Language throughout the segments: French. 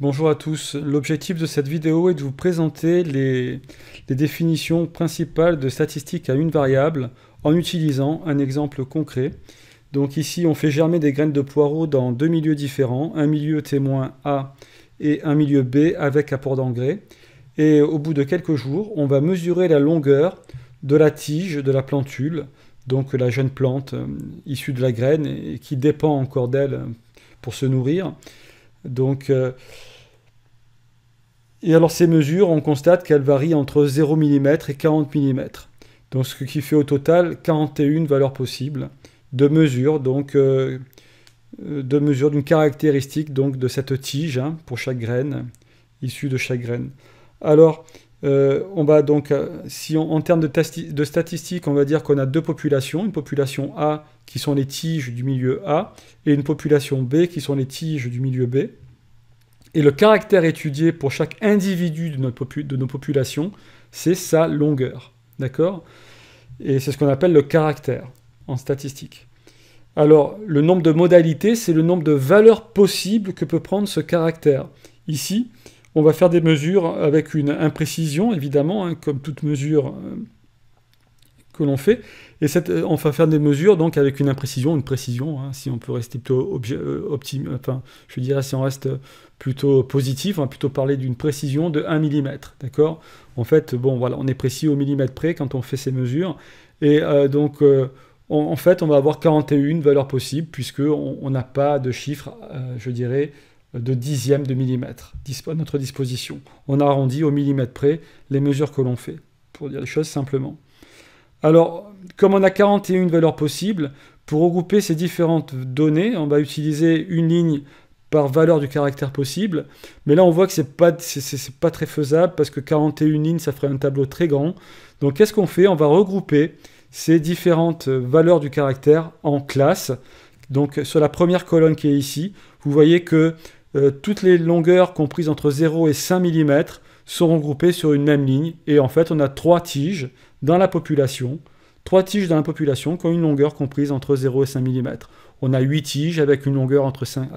Bonjour à tous. L'objectif de cette vidéo est de vous présenter les, définitions principales de statistiques à une variable en utilisant un exemple concret. Donc ici, on fait germer des graines de poireaux dans deux milieux différents, un milieu témoin A et un milieu B avec apport d'engrais. Et au bout de quelques jours, on va mesurer la longueur de la tige de la plantule, donc la jeune plante euh, issue de la graine et qui dépend encore d'elle pour se nourrir. Donc, euh, et alors ces mesures, on constate qu'elles varient entre 0 mm et 40 mm. Donc ce qui fait au total 41 valeurs possibles de mesure, donc euh, euh, de mesure d'une caractéristique donc de cette tige hein, pour chaque graine, issue de chaque graine. Alors, on va donc, si en termes de, de statistiques, on va dire qu'on a deux populations, une population A qui sont les tiges du milieu A, et une population B, qui sont les tiges du milieu B. Et le caractère étudié pour chaque individu de, nos populations, c'est sa longueur. D'accord Et c'est ce qu'on appelle le caractère en statistique. Alors, le nombre de modalités, c'est le nombre de valeurs possibles que peut prendre ce caractère. Ici, on va faire des mesures avec une imprécision, évidemment, hein, comme toute mesure euh, que l'on fait, et euh, on va faire des mesures donc avec une imprécision, une précision, hein, si on peut rester plutôt euh, optimiste, enfin, je dirais si on reste plutôt positif, on va plutôt parler d'une précision de 1 mm, d'accord En fait, bon voilà, on est précis au millimètre près quand on fait ces mesures, et euh, donc en fait on va avoir 41 valeurs possibles, puisqu'on n'a pas de chiffre, je dirais, de dixième de millimètre à notre disposition. On arrondit au millimètre près les mesures que l'on fait, pour dire les choses simplement. Alors, comme on a 41 valeurs possibles, pour regrouper ces différentes données, on va utiliser une ligne par valeur du caractère possible. Mais là, on voit que ce n'est pas, très faisable parce que 41 lignes, ça ferait un tableau très grand. Donc, qu'est-ce qu'on fait On va regrouper ces différentes valeurs du caractère en classes. Donc, sur la première colonne qui est ici, vous voyez que euh, toutes les longueurs comprises entre 0 et 5 mm seront groupées sur une même ligne. Et en fait, on a trois tiges dans la population, trois tiges dans la population qui ont une longueur comprise entre 0 et 5 mm. On a huit tiges avec une longueur entre 5,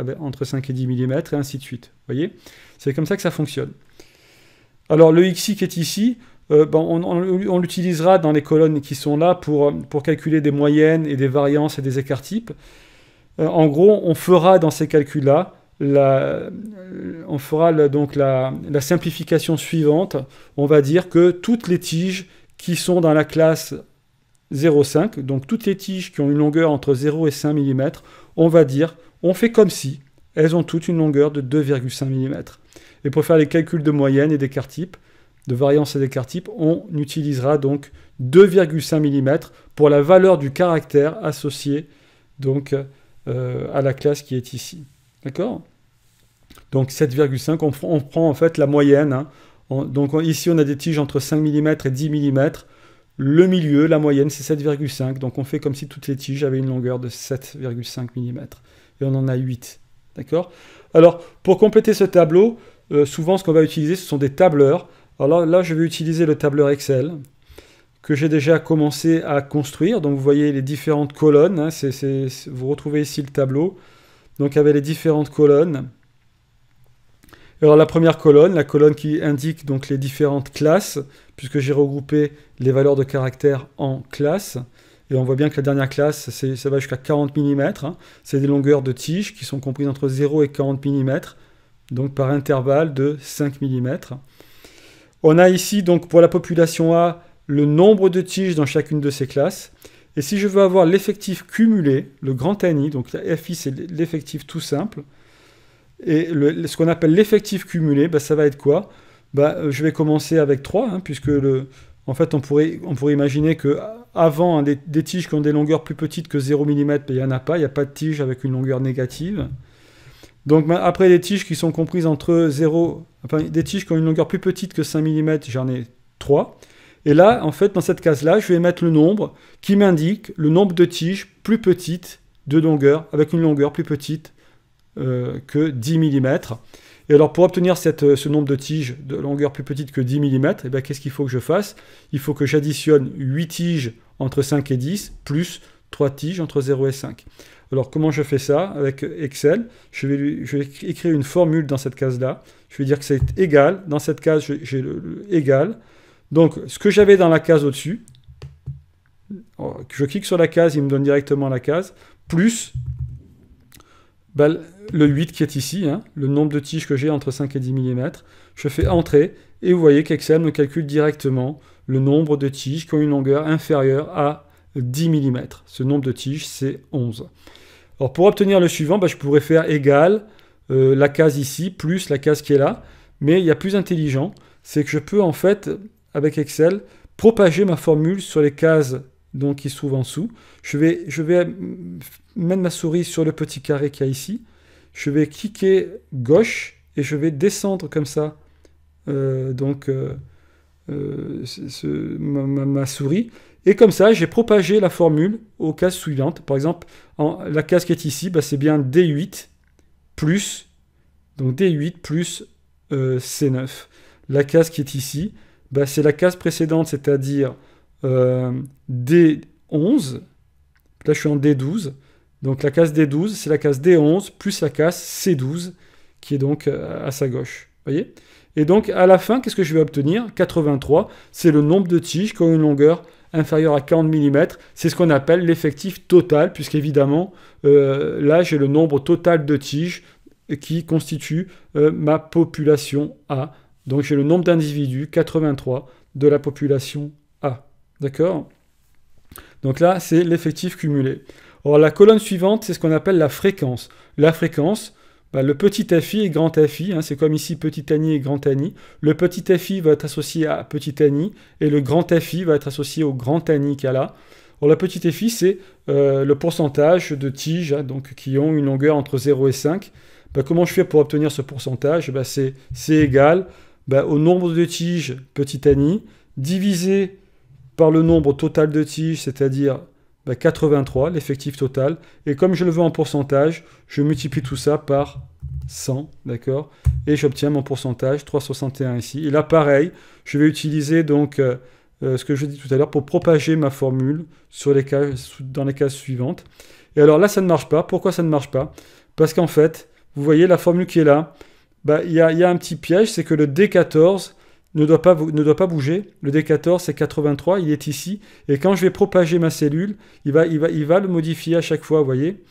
et 10 mm, et ainsi de suite. voyez C'est comme ça que ça fonctionne. Alors le XI qui est ici, euh, ben, on, l'utilisera dans les colonnes qui sont là pour, euh, pour, calculer des moyennes et des variances et des écarts types. Euh, en gros, on fera dans ces calculs-là, on fera donc la simplification suivante. On va dire que toutes les tiges qui sont dans la classe 0,5. Donc toutes les tiges qui ont une longueur entre 0 et 5 mm, on va dire, on fait comme si elles ont toutes une longueur de 2,5 mm. Et pour faire les calculs de moyenne et d'écart type, de variance et d'écart type, on utilisera donc 2,5 mm pour la valeur du caractère associé donc euh, à la classe qui est ici. D'accord Donc 7,5, on, prend en fait la moyenne hein, donc ici, on a des tiges entre 5 mm et 10 mm. Le milieu, la moyenne, c'est 7,5. Donc on fait comme si toutes les tiges avaient une longueur de 7,5 mm. Et on en a 8. D'accord Alors, pour compléter ce tableau, euh, souvent ce qu'on va utiliser, ce sont des tableurs. Alors là, je vais utiliser le tableur Excel que j'ai déjà commencé à construire. Donc vous voyez les différentes colonnes. Hein. vous retrouvez ici le tableau. Donc avec les différentes colonnes. Alors la première colonne, la colonne qui indique donc les différentes classes, puisque j'ai regroupé les valeurs de caractère en classes. Et on voit bien que la dernière classe, ça va jusqu'à 40 mm. Hein. C'est des longueurs de tiges qui sont comprises entre 0 et 40 mm, donc par intervalle de 5 mm. On a ici donc pour la population A le nombre de tiges dans chacune de ces classes. Et si je veux avoir l'effectif cumulé, le grand NI, donc la FI c'est l'effectif tout simple, et ce qu'on appelle l'effectif cumulé, bah, ça va être quoi bah, euh, Je vais commencer avec 3, hein, puisque le, en fait, on pourrait, on pourrait imaginer que avant hein, des, tiges qui ont des longueurs plus petites que 0 mm, bah, il n'y en a pas, il n'y a pas de tige avec une longueur négative. Donc après des tiges qui sont comprises entre 0, enfin, des tiges qui ont une longueur plus petite que 5 mm, j'en ai 3. Et là, en fait, dans cette case-là, je vais mettre le nombre qui m'indique le nombre de tiges plus petites de longueur, avec une longueur plus petite euh, que 10 mm. Et alors pour obtenir euh, ce nombre de tiges de longueur plus petite que 10 mm, eh ben, qu'est-ce qu'il faut que je fasse Il faut que j'additionne 8 tiges entre 5 et 10, plus 3 tiges entre 0 et 5. Alors comment je fais ça Avec Excel, je vais, écrire une formule dans cette case-là. Je vais dire que c'est égal. Dans cette case, j'ai égal. Donc ce que j'avais dans la case au-dessus, oh, je clique sur la case, il me donne directement la case, plus bah, le 8 qui est ici, hein, le nombre de tiges que j'ai entre 5 et 10 mm, je fais entrer et vous voyez qu'Excel me calcule directement le nombre de tiges qui ont une longueur inférieure à 10 mm. Ce nombre de tiges, c'est 11. Alors pour obtenir le suivant, bah, je pourrais faire égal euh, la case ici, plus la case qui est là. Mais il y a plus intelligent, c'est que je peux en fait, avec Excel, propager ma formule sur les cases donc qui se trouve en dessous. Je vais, mettre ma souris sur le petit carré qu'il y a ici. Je vais cliquer gauche et je vais descendre comme ça. Euh, donc euh, euh, ma, souris. Et comme ça, j'ai propagé la formule aux cases suivantes. Par exemple, la case qui est ici, bah, c'est bien D8 plus, donc D8 plus C9. La case qui est ici, bah, c'est la case précédente, c'est-à-dire euh, D11. Là, je suis en D12. Donc la case D12, c'est la case D11 plus la case C12 qui est donc euh, à sa gauche. voyez Et donc à la fin, qu'est-ce que je vais obtenir 83, c'est le nombre de tiges qui ont une longueur inférieure à 40 mm. C'est ce qu'on appelle l'effectif total, puisqu'évidemment, évidemment euh, là j'ai le nombre total de tiges qui constitue ma population A. Donc j'ai le nombre d'individus, 83, de la population D'accord Donc là, c'est l'effectif cumulé. Or, la colonne suivante, c'est ce qu'on appelle la fréquence. La fréquence, bah, le petit FI et grand FI, hein, c'est comme ici petit ani et grand annie. Le petit FI va être associé à petit annie, et le grand FI va être associé au grand ani qu'il y a là. Or, la petite FI, c'est euh, le pourcentage de tiges hein, donc, qui ont une longueur entre 0 et 5. Bah, comment je fais pour obtenir ce pourcentage bah, C'est égal au nombre de tiges petit annie divisé par le nombre total de tiges, c'est-à-dire 83, bah, l'effectif total. Et comme je le veux en pourcentage, je multiplie tout ça par 100, d'accord Et j'obtiens mon pourcentage, 361 ici. Et là, pareil, je vais utiliser donc euh, euh, ce que je dis tout à l'heure pour propager ma formule sur les dans les cases suivantes. Et alors là, ça ne marche pas. Pourquoi ça ne marche pas Parce qu'en fait, vous voyez la formule qui est là, bah, il bah, y, y, a un petit piège, c'est que le D14 ne doit, pas, ne doit pas bouger. Le D14, c'est 83, il est ici. Et quand je vais propager ma cellule, il va, il va, il va le modifier à chaque fois, vous voyez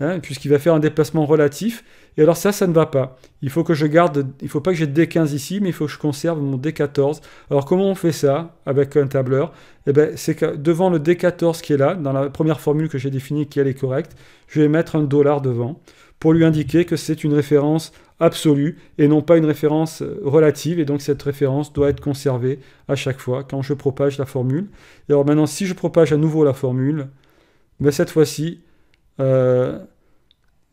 hein, Puisqu'il va faire un déplacement relatif. Et alors ça, ça ne va pas. Il faut que je garde, il faut pas que j'ai D15 ici, mais il faut que je conserve mon D14. Alors comment on fait ça avec un tableur Eh bien, c'est que devant le D14 qui est là, dans la première formule que j'ai définie qui elle est correcte, je vais mettre un dollar devant pour lui indiquer que c'est une référence absolue et non pas une référence euh, relative. Et donc cette référence doit être conservée à chaque fois quand je propage la formule. Et alors maintenant, si je propage à nouveau la formule, mais ben, cette fois-ci, euh,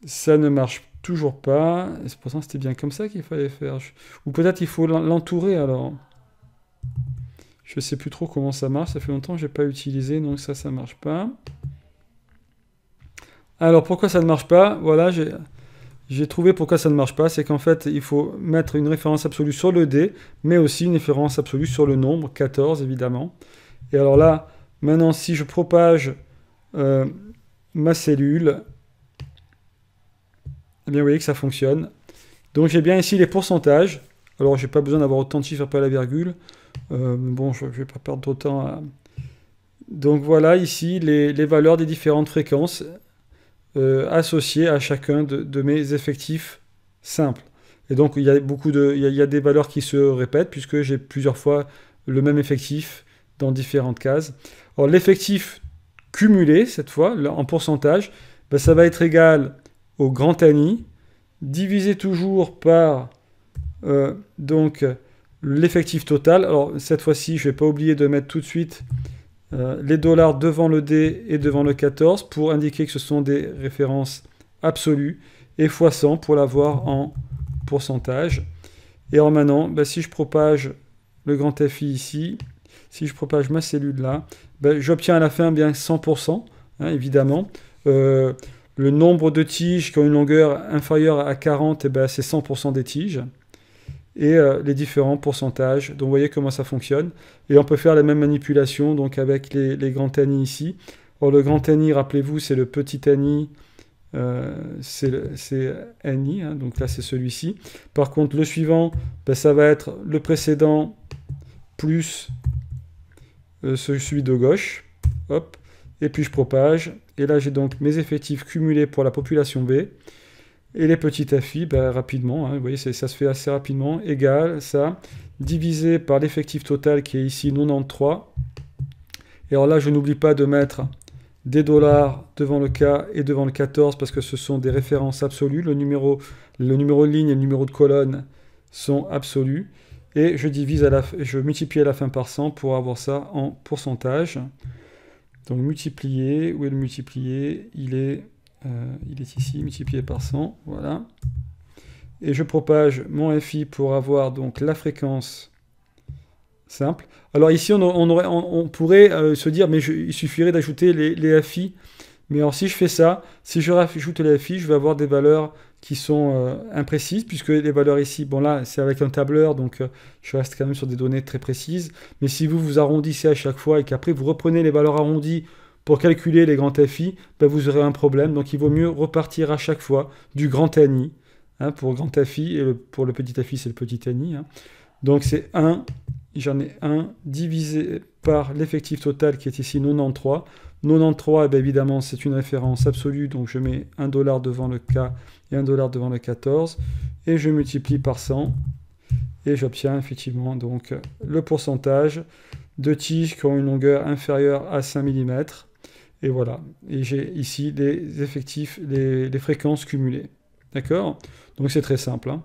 ça ne marche toujours pas. Et pourtant, c'était bien comme ça qu'il fallait faire. Ou peut-être il faut l'entourer alors. Je sais plus trop comment ça marche. Ça fait longtemps que j'ai pas utilisé, donc ça, ça marche pas. Alors pourquoi ça ne marche pas Voilà, j'ai j'ai trouvé pourquoi ça ne marche pas, c'est qu'en fait, il faut mettre une référence absolue sur le D, mais aussi une référence absolue sur le nombre, 14 évidemment. Et alors là, maintenant, si je propage euh, ma cellule, eh bien, vous voyez que ça fonctionne. Donc j'ai bien ici les pourcentages. Alors je n'ai pas besoin d'avoir autant de chiffres après la virgule. Euh, bon, je, ne vais pas perdre trop de temps. À... Donc voilà ici les valeurs des différentes fréquences. Euh, associé à chacun de, mes effectifs simples. Et donc il y a beaucoup de, il y, a, des valeurs qui se répètent puisque j'ai plusieurs fois le même effectif dans différentes cases. Alors, l'effectif cumulé cette fois en pourcentage, ben, ça va être égal au grand ANI divisé toujours par euh, donc l'effectif total. Alors cette fois-ci, je vais pas oublier de mettre tout de suite euh, les dollars devant le D et devant le 14 pour indiquer que ce sont des références absolues et x100 pour l'avoir en pourcentage. Et en maintenant, bah, si je propage le grand FI ici, si je propage ma cellule là, bah, j'obtiens à la fin eh bien 100%, hein, évidemment. Euh, le nombre de tiges qui ont une longueur inférieure à 40, eh ben, c'est 100% des tiges et euh, les différents pourcentages. Donc vous voyez comment ça fonctionne. Et on peut faire la même manipulation donc avec les, grands tani ici. Or le grand tani, rappelez-vous, c'est le petit ani, euh, c'est NI hein, donc là c'est celui-ci. Par contre le suivant, ben, ça va être le précédent plus euh, celui de gauche. Et puis je propage. Et là j'ai donc mes effectifs cumulés pour la population B. Et les petites affiches, ben, rapidement, hein, vous voyez, ça se fait assez rapidement, égal ça, divisé par l'effectif total qui est ici 93. Et alors là, je n'oublie pas de mettre des dollars devant le K et devant le 14 parce que ce sont des références absolues. Le numéro, le numéro de ligne et le numéro de colonne sont absolus. Et je, divise à la, je multiplie à la fin par 100 pour avoir ça en pourcentage. Donc multiplier, où est le multiplier Il est euh, il est ici, multiplié par 100, voilà. Et je propage mon FI pour avoir donc la fréquence simple. Alors ici, on, aurait, on, pourrait euh, se dire, mais il suffirait d'ajouter les, FI. Mais alors si je fais ça, si je rajoute les FI, je vais avoir des valeurs qui sont euh, imprécises, puisque les valeurs ici, bon là, c'est avec un tableur, donc je reste quand même sur des données très précises. Mais si vous vous arrondissez à chaque fois et qu'après vous reprenez les valeurs arrondies pour calculer les grands FI, bah, vous aurez un problème. Donc il vaut mieux repartir à chaque fois du grand NI. Hein, pour grand FI et pour le petit FI, c'est le petit NI. Hein. Donc c'est 1, j'en ai 1 divisé par l'effectif total qui est ici 93. 93, ben évidemment, c'est une référence absolue, donc je mets 1 dollar devant le K et 1 dollar devant le 14, et je multiplie par 100, et j'obtiens effectivement donc le pourcentage de tiges qui ont une longueur inférieure à 5 mm et voilà. Et j'ai ici les effectifs, les, fréquences cumulées. D'accord Donc c'est très simple. Hein.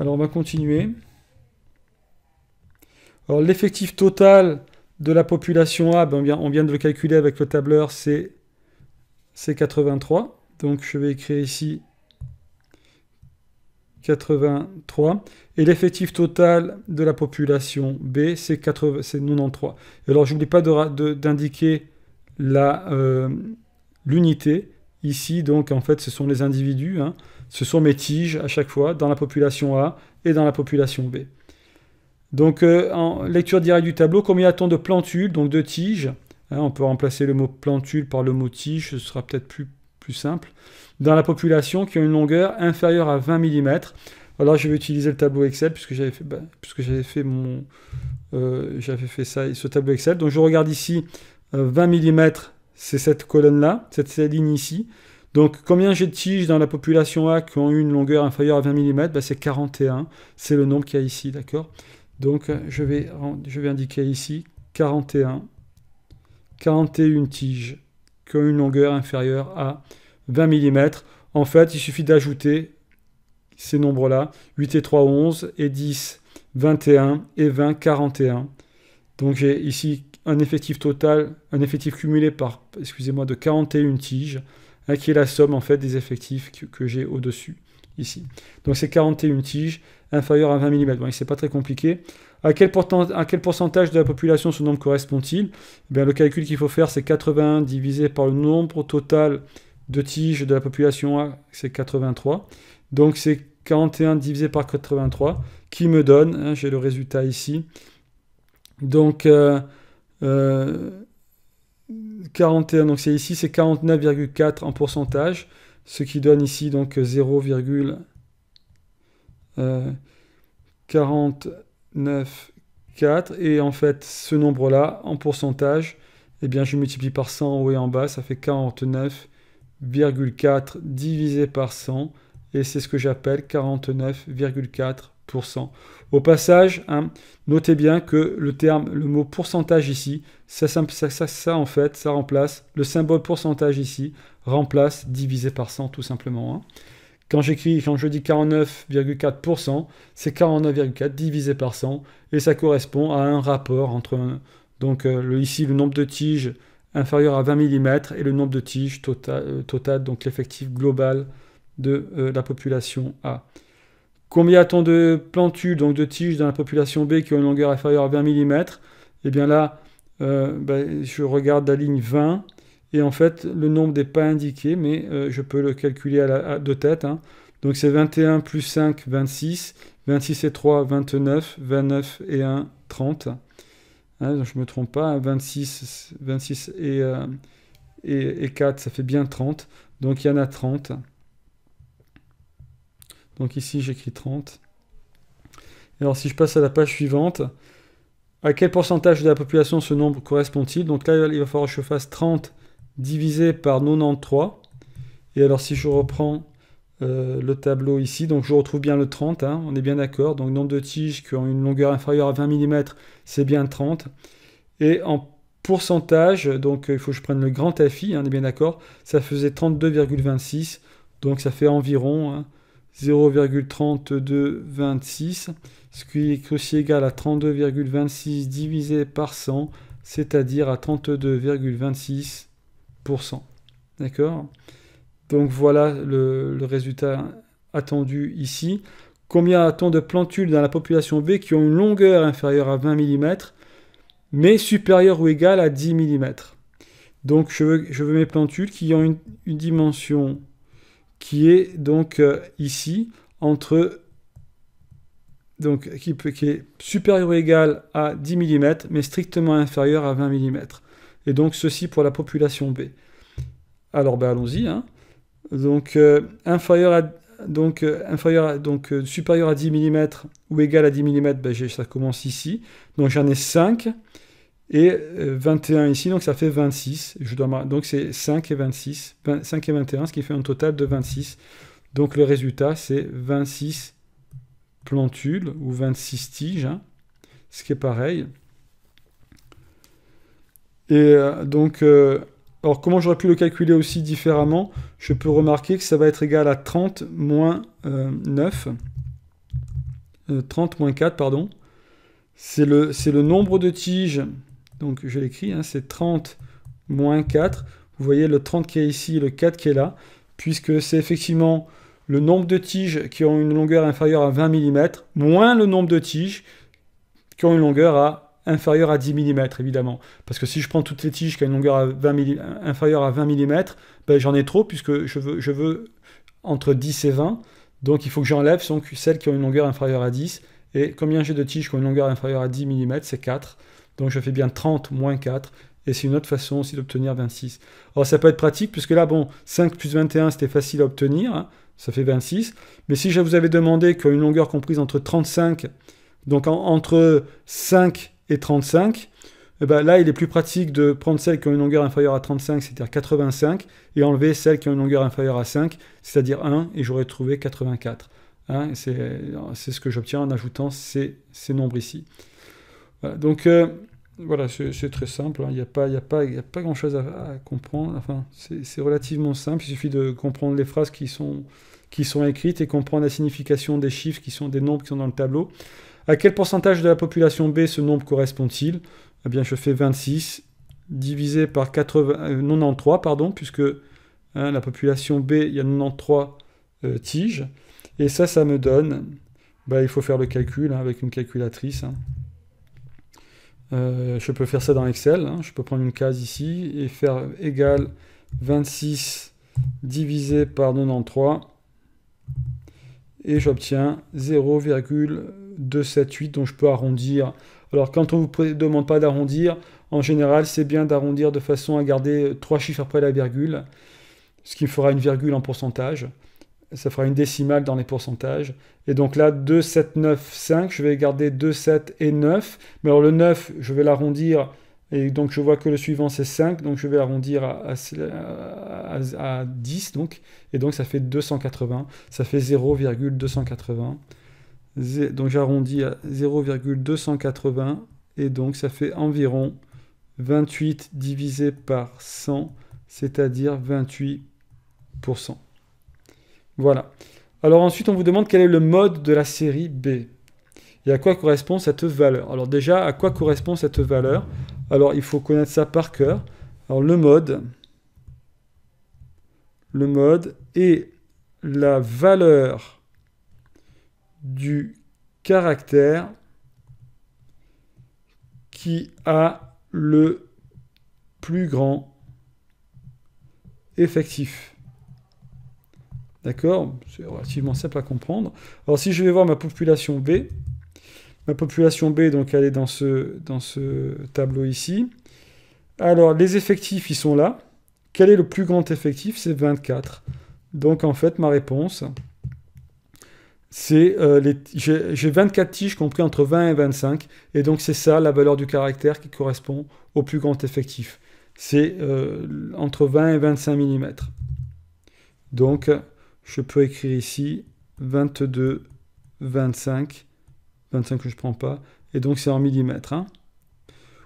Alors on va continuer. Alors l'effectif total de la population A, ben, on, vient, de le calculer avec le tableur, c'est 83. Donc je vais écrire ici 83. Et l'effectif total de la population B, c'est 93. Et alors, je n'oublie pas d'indiquer euh, l'unité. Ici, donc, en fait, ce sont les individus, hein. ce sont mes tiges à chaque fois dans la population A et dans la population B. Donc, euh, en lecture directe du tableau, combien a-t-on de plantules, donc de tiges hein, On peut remplacer le mot plantule par le mot tige, ce sera peut-être plus, plus simple. Dans la population qui a une longueur inférieure à 20 mm. Alors, je vais utiliser le tableau Excel puisque j'avais fait, bah, puisque j'avais fait mon, euh, j'avais fait ça, ce tableau Excel. Donc, je regarde ici 20 euh, mm, c'est cette colonne-là, cette ligne ici. Donc combien j'ai de tiges dans la population A qui ont une longueur inférieure à 20 mm ben, C'est 41, c'est le nombre qu'il y a ici, d'accord Donc euh, je vais, je vais indiquer ici 41, 41 tiges qui ont une longueur inférieure à 20 mm. En fait, il suffit d'ajouter ces nombres-là, 8 et 3, 11, et 10, 21, et 20, 41. Donc j'ai ici un effectif total, un effectif cumulé par, excusez-moi, de 41 tiges, hein, qui est la somme en fait des effectifs que, j'ai au-dessus ici. Donc c'est 41 tiges inférieures à 20 mm. ce c'est pas très compliqué. À quel, pourcentage de la population ce nombre correspond-il eh Le calcul qu'il faut faire, c'est 81 divisé par le nombre total de tiges de la population, c'est 83. Donc c'est 41 divisé par 83 qui me donne, hein, j'ai le résultat ici. Donc euh, 41, euh, donc c'est ici, c'est 49,4 en pourcentage, ce qui donne ici donc 0, euh, et en fait ce nombre là en pourcentage, eh bien je multiplie par 100 en haut et en bas, ça fait 49,4 divisé par 100 et c'est ce que j'appelle 49,4 au passage, hein, notez bien que le terme, le mot pourcentage ici, ça, en fait, ça remplace le symbole pourcentage ici, remplace divisé par 100 tout simplement. Hein. Quand j'écris, quand je dis 49,4%, c'est 49,4 divisé par 100 et ça correspond à un rapport entre donc euh, ici le nombre de tiges inférieur à 20 mm et le nombre de tiges tota-, euh, total, donc l'effectif global de euh, la population A. Combien a-t-on de plantules, donc de tiges dans la population B qui ont une longueur inférieure à 20 mm Eh bien là, euh, ben, je regarde la ligne 20, et en fait, le nombre n'est pas indiqué, mais euh, je peux le calculer à la, tête. Hein. Donc c'est 21 plus 5, 26, 26 et 3, 29, 29 et 1, 30. Hein, je ne me trompe pas, 26, hein. 26 euh, et, et 4, ça fait bien 30, donc il y en a 30. Donc ici, j'écris 30. alors, si je passe à la page suivante, à quel pourcentage de la population ce nombre correspond-il Donc là, il va falloir que je fasse 30 divisé par 93. Et alors, si je reprends euh, le tableau ici, donc je retrouve bien le 30, hein, on est bien d'accord. Donc, nombre de tiges qui ont une longueur inférieure à 20 mm, c'est bien 30. Et en pourcentage, donc euh, il faut que je prenne le grand FI, hein, on est bien d'accord, ça faisait 32,26, donc ça fait environ hein, 0,3226, ce qui est aussi égal à 32,26 divisé par 100, c'est-à-dire à, 32,26%. D'accord Donc voilà le, résultat attendu ici. Combien a-t-on de plantules dans la population B qui ont une longueur inférieure à 20 mm, mais supérieure ou égale à 10 mm Donc je veux, mes plantules qui ont une dimension qui est donc euh, ici entre donc qui, est supérieur ou égal à 10 mm mais strictement inférieur à 20 mm et donc ceci pour la population B alors ben allons-y hein. donc euh, inférieur à donc euh, inférieur donc supérieur à 10 mm ou égal à 10 mm ben, ça commence ici donc j'en ai 5 et 21 euh, ici, donc ça fait 26. Je dois donc c'est 5 et 26, 5 et 21, ce qui fait un total de 26. Donc le résultat, c'est 26 plantules ou 26 tiges, hein, ce qui est pareil. Et euh, donc, euh, alors comment j'aurais pu le calculer aussi différemment Je peux remarquer que ça va être égal à 30 moins 9, 30 moins 4, pardon. C'est le, le nombre de tiges donc je l'écris, hein, c'est 30 moins 4. Vous voyez le 30 qui est ici, le 4 qui est là, puisque c'est effectivement le nombre de tiges qui ont une longueur inférieure à 20 mm, moins le nombre de tiges qui ont une longueur à, inférieure à 10 mm, évidemment. Parce que si je prends toutes les tiges qui ont une longueur inférieure à 20 mm, ben, j'en ai trop, puisque je veux, je veux entre 10 et 20. Donc il faut que j'enlève celles qui ont une longueur inférieure à 10. Et combien j'ai de tiges qui ont une longueur inférieure à 10 mm C'est 4. Donc je fais bien 30 moins 4, et c'est une autre façon aussi d'obtenir 26. Alors ça peut être pratique, puisque là, bon, 5 plus 21, c'était facile à obtenir, hein. ça fait 26. Mais si je vous avais demandé qu'une longueur comprise entre 35, donc entre 5 et 35, eh ben, là, il est plus pratique de prendre celles qui ont une longueur inférieure à 35, c'est-à-dire 85, et enlever celles qui ont une longueur inférieure à 5, c'est-à-dire 1, et j'aurais trouvé 84. Hein, c'est ce que j'obtiens en ajoutant ces nombres ici donc euh, voilà, c'est très simple, hein. il n'y a pas, grand-chose à, comprendre, enfin c'est relativement simple, il suffit de comprendre les phrases qui sont, écrites et comprendre la signification des chiffres, qui sont des nombres qui sont dans le tableau. À quel pourcentage de la population B ce nombre correspond-il Eh bien je fais 26 divisé par 93, euh, pardon, puisque hein, la population B, il y a 93 euh, tiges, et ça, ça me donne, bah, il faut faire le calcul hein, avec une calculatrice. Euh, je peux faire ça dans Excel. Hein. Je peux prendre une case ici et faire égal 26 divisé par 93. Et j'obtiens 0,278. Donc je peux arrondir. Alors quand on ne vous demande pas d'arrondir, en général c'est bien d'arrondir de façon à garder trois chiffres après la virgule. Ce qui me fera une virgule en pourcentage ça fera une décimale dans les pourcentages. Et donc là, 2, 7, 9, 5, je vais garder 2, 7 et 9. Mais alors le 9, je vais l'arrondir, et donc je vois que le suivant c'est 5, donc je vais l'arrondir à, 10, donc. et donc ça fait 280, ça fait 0,280. Donc j'arrondis à 0,280, et donc ça fait environ 28 divisé par 100, c'est-à-dire 28%. Voilà. Alors ensuite, on vous demande quel est le mode de la série B et à quoi correspond cette valeur. Alors déjà, à quoi correspond cette valeur Alors il faut connaître ça par cœur. Alors le mode, le mode est la valeur du caractère qui a le plus grand effectif. D'accord C'est relativement simple à comprendre. Alors si je vais voir ma population B, ma population B, donc elle est dans ce, dans ce tableau ici. Alors les effectifs, ils sont là. Quel est le plus grand effectif C'est 24. Donc en fait, ma réponse, c'est euh, les j'ai 24 tiges compris entre 20 et 25. Et donc c'est ça la valeur du caractère qui correspond au plus grand effectif. C'est euh, entre 20 et 25 mm. Donc je peux écrire ici 22, 25, 25 que je ne prends pas, et donc c'est en millimètres. Hein.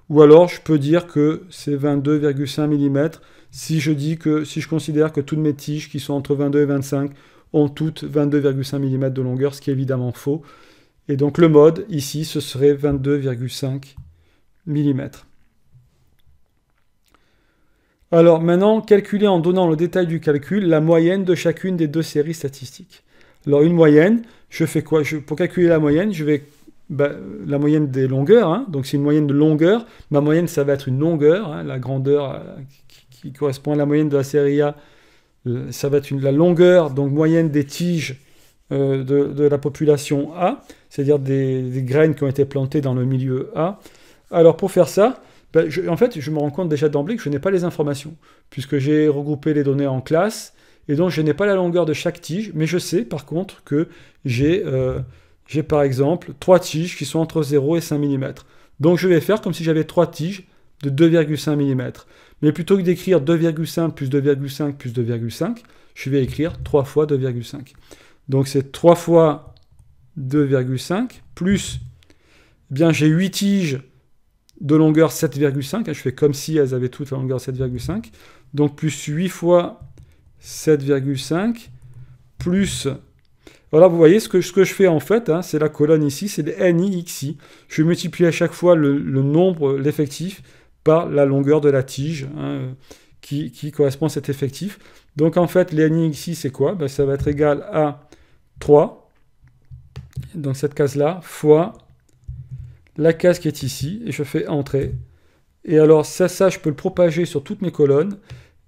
Ou alors je peux dire que c'est 22,5 mm si je dis que si je considère que toutes mes tiges qui sont entre 22 et 25 ont toutes 22,5 mm de longueur, ce qui est évidemment faux. Et donc le mode ici ce serait 22,5 mm. Alors maintenant, calculer en donnant le détail du calcul la moyenne de chacune des deux séries statistiques. Alors une moyenne, je fais quoi Pour calculer la moyenne, je vais bah, la moyenne des longueurs, hein. donc c'est une moyenne de longueur. Ma moyenne, ça va être une longueur, hein. la grandeur euh, qui, correspond à la moyenne de la série A, euh, ça va être la longueur, donc moyenne des tiges euh, de, la population A, c'est-à-dire des graines qui ont été plantées dans le milieu A. Alors pour faire ça, bah, en fait, je me rends compte déjà d'emblée que je n'ai pas les informations, puisque j'ai regroupé les données en classe, et donc je n'ai pas la longueur de chaque tige, mais je sais par contre que j'ai euh, par exemple trois tiges qui sont entre 0 et 5 mm. Donc je vais faire comme si j'avais trois tiges de 2,5 mm. Mais plutôt que d'écrire 2,5 plus 2,5 plus 2,5, je vais écrire 3 fois 2,5. Donc c'est 3 fois 2,5 plus, eh bien j'ai 8 tiges de longueur 7,5. Hein, je fais comme si elles avaient toutes la longueur 7,5. Donc plus 8 fois 7,5 plus... Voilà, vous voyez, ce que, ce que je fais en fait, hein, c'est la colonne ici, c'est le NIXI. Je multiplie à chaque fois le, nombre, l'effectif, par la longueur de la tige hein, qui, correspond à cet effectif. Donc en fait, les NIXI, c'est quoi ben, Ça va être égal à 3, donc cette case-là, fois la case qui est ici, et je fais entrer. Et alors ça, ça, je peux le propager sur toutes mes colonnes.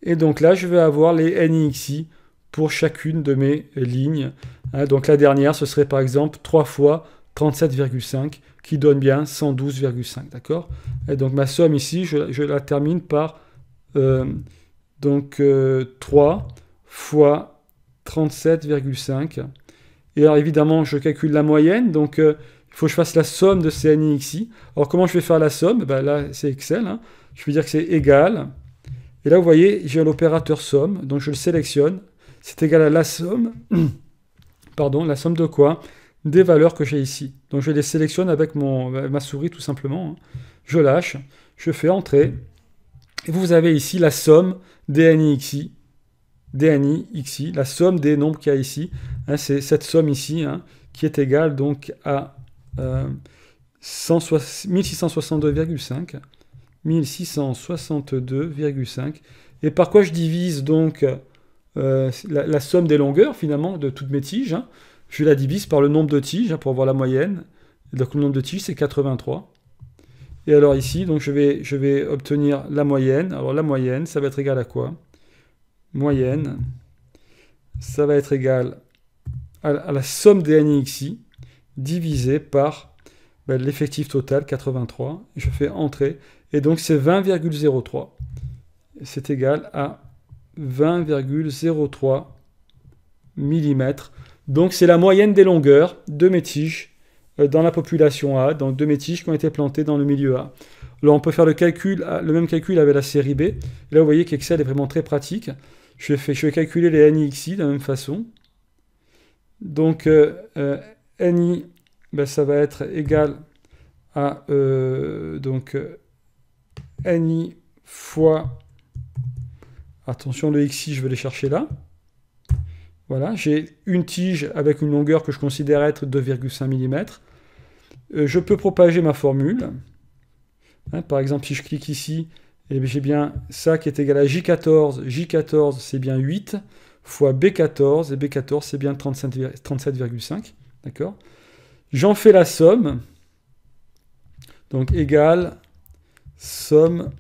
Et donc là, je vais avoir les NXI pour chacune de mes lignes. Hein, donc la dernière, ce serait par exemple 3 fois 37,5, qui donne bien 112,5, d'accord Et donc ma somme ici, je, la termine par euh, donc, 3 euh, fois 37,5. Et alors évidemment, je calcule la moyenne, donc... Euh, il faut que je fasse la somme de ces NIXI. Alors, comment je vais faire la somme bah, Là, c'est Excel. Hein. Je vais dire que c'est égal. Et là, vous voyez, j'ai l'opérateur somme. Donc, je le sélectionne. C'est égal à la somme. Pardon, la somme de quoi Des valeurs que j'ai ici. Donc, je les sélectionne avec mon, ma souris, tout simplement. Hein. Je lâche. Je fais entrer. Et vous avez ici la somme des NIXI. dni xi, La somme des nombres qu'il y a ici. Hein, c'est cette somme ici qui est égale donc à 1662,5, euh, 1662,5. Et par quoi je divise donc euh, la, somme des longueurs finalement de toutes mes tiges hein Je la divise par le nombre de tiges hein, pour avoir la moyenne. donc le nombre de tiges c'est 83. Et alors ici, donc je vais, je vais obtenir la moyenne. Alors la moyenne, ça va être égal à quoi Moyenne, ça va être égal à, la somme des xi divisé par ben, l'effectif total, 83. Je fais entrer. Et donc c'est 20,03. C'est égal à 20,03 mm. Donc c'est la moyenne des longueurs de mes tiges euh, dans la population A, donc de mes tiges qui ont été plantées dans le milieu A. Là, on peut faire le, calcul, euh, le même calcul avec la série B. là, vous voyez qu'Excel est vraiment très pratique. Je vais, je calculer les NIXI de la même façon. Donc, euh, ni, ben, ça va être égal à euh, donc euh, ni fois, attention le xi je vais les chercher là, voilà, j'ai une tige avec une longueur que je considère être 2,5 mm. Euh, je peux propager ma formule. Hein, par exemple, si je clique ici, et eh j'ai bien ça qui est égal à J14. J14, c'est bien 8, fois B14, et B14, c'est bien 37,5. D'accord J'en fais la somme. Donc égale somme.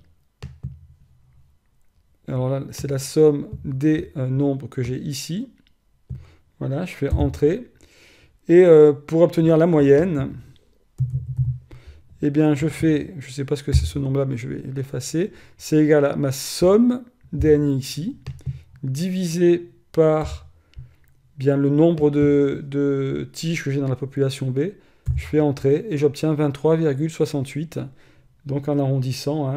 Alors là, c'est la somme des euh, nombres que j'ai ici. Voilà, je fais entrer. Et euh, pour obtenir la moyenne, eh bien, je fais, je ne sais pas ce que c'est ce nombre-là, mais je vais l'effacer. C'est égal à ma somme n ici, divisé par bien le nombre de, tiges que j'ai dans la population B, je fais entrer et j'obtiens 23,68, donc en arrondissant,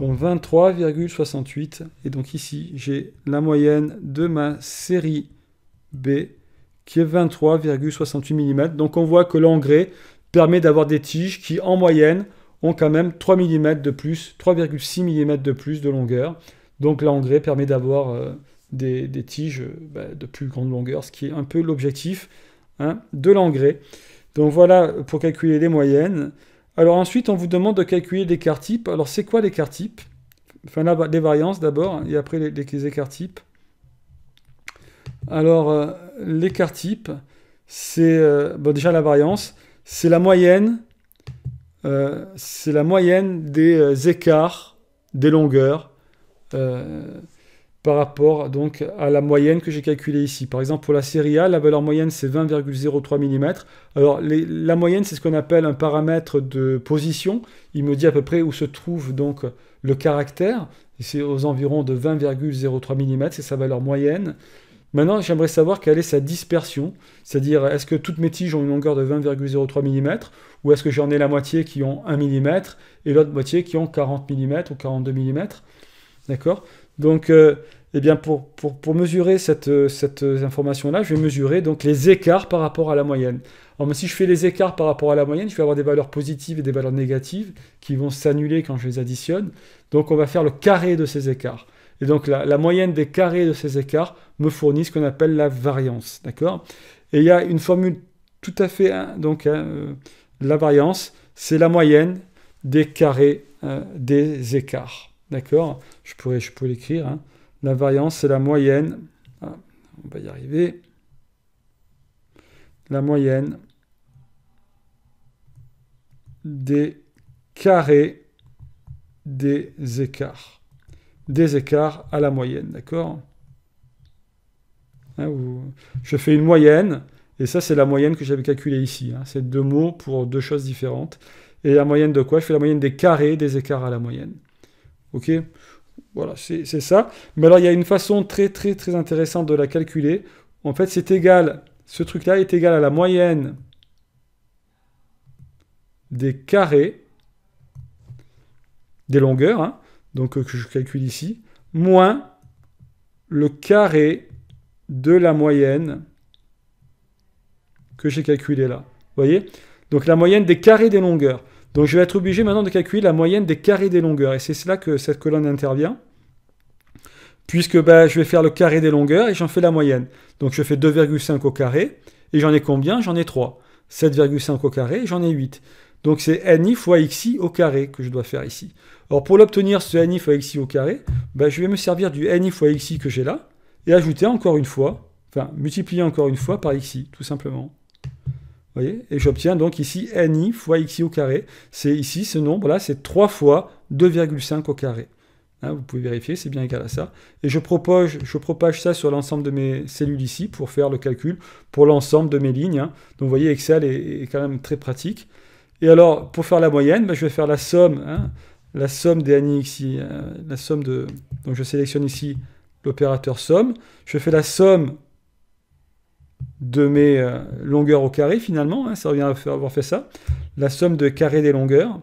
23,68, hein, euh, et donc ici j'ai la moyenne de ma série B qui est 23,68 mm, donc on voit que l'engrais permet d'avoir des tiges qui en moyenne ont quand même 3 mm de plus, 3,6 mm de plus de longueur, donc l'engrais permet d'avoir... Euh, des, tiges bah, de plus grande longueur, ce qui est un peu l'objectif hein, de l'engrais. Donc voilà pour calculer les moyennes. Alors ensuite, on vous demande de calculer l'écart type Alors c'est quoi l'écart type Enfin là, les variances d'abord, et après les, écarts types. Alors euh, l'écart type, c'est euh, déjà la variance, c'est la moyenne, euh, c'est la moyenne des écarts, des longueurs, par rapport donc à la moyenne que j'ai calculée ici. Par exemple, pour la série A, la valeur moyenne, c'est 20,03 mm. Alors, la moyenne, c'est ce qu'on appelle un paramètre de position. Il me dit à peu près où se trouve donc le caractère. C'est aux environs de 20,03 mm, c'est sa valeur moyenne. Maintenant, j'aimerais savoir quelle est sa dispersion. C'est-à-dire, est-ce que toutes mes tiges ont une longueur de 20,03 mm ou est-ce que j'en ai la moitié qui ont 1 mm et l'autre moitié qui ont 40 mm ou 42 mm D'accord donc, euh, eh bien pour, mesurer cette, euh, euh, information-là, je vais mesurer donc les écarts par rapport à la moyenne. Alors, si je fais les écarts par rapport à la moyenne, je vais avoir des valeurs positives et des valeurs négatives qui vont s'annuler quand je les additionne. Donc, on va faire le carré de ces écarts. Et donc, la, la moyenne des carrés de ces écarts me fournit ce qu'on appelle la variance. D'accord Et il y a une formule tout à fait... Hein, donc, hein, la variance, c'est la moyenne des carrés des écarts. D'accord je pourrais, je l'écrire. Hein. La variance, c'est la moyenne. Ah, on va y arriver. La moyenne des carrés des écarts. Des écarts à la moyenne, d'accord hein, Je fais une moyenne, et ça c'est la moyenne que j'avais calculée ici. Hein. C'est deux mots pour deux choses différentes. Et la moyenne de quoi Je fais la moyenne des carrés des écarts à la moyenne. Ok Voilà, c'est ça. Mais alors, il y a une façon très, très, très intéressante de la calculer. En fait, c'est égal, ce truc-là est égal à la moyenne des carrés des longueurs, hein, donc euh, que je calcule ici, moins le carré de la moyenne que j'ai calculé là. Vous voyez Donc la moyenne des carrés des longueurs. Donc je vais être obligé maintenant de calculer la moyenne des carrés des longueurs. Et c'est cela que cette colonne intervient. Puisque bah, je vais faire le carré des longueurs et j'en fais la moyenne. Donc je fais 2,5 au carré. Et j'en ai combien J'en ai 3. 7,5 au carré, j'en ai 8. Donc c'est ni fois xi au carré que je dois faire ici. Or pour l'obtenir ce ni fois xi au carré, bah, je vais me servir du ni fois xi que j'ai là, et ajouter encore une fois, enfin multiplier encore une fois par xi, tout simplement. Et j'obtiens donc ici ni fois xi au carré. C'est ici, ce nombre-là, c'est 3 fois 2,5 au carré. Hein, vous pouvez vérifier, c'est bien égal à ça. Et je propage, ça sur l'ensemble de mes cellules ici pour faire le calcul pour l'ensemble de mes lignes. Hein. Donc vous voyez, Excel est, quand même très pratique. Et alors, pour faire la moyenne, ben, je vais faire la somme, hein, la somme des ni ici, euh, la somme de... Donc je sélectionne ici l'opérateur somme. Je fais la somme de mes euh, longueurs au carré finalement, hein, ça revient à avoir fait ça, la somme de carré des longueurs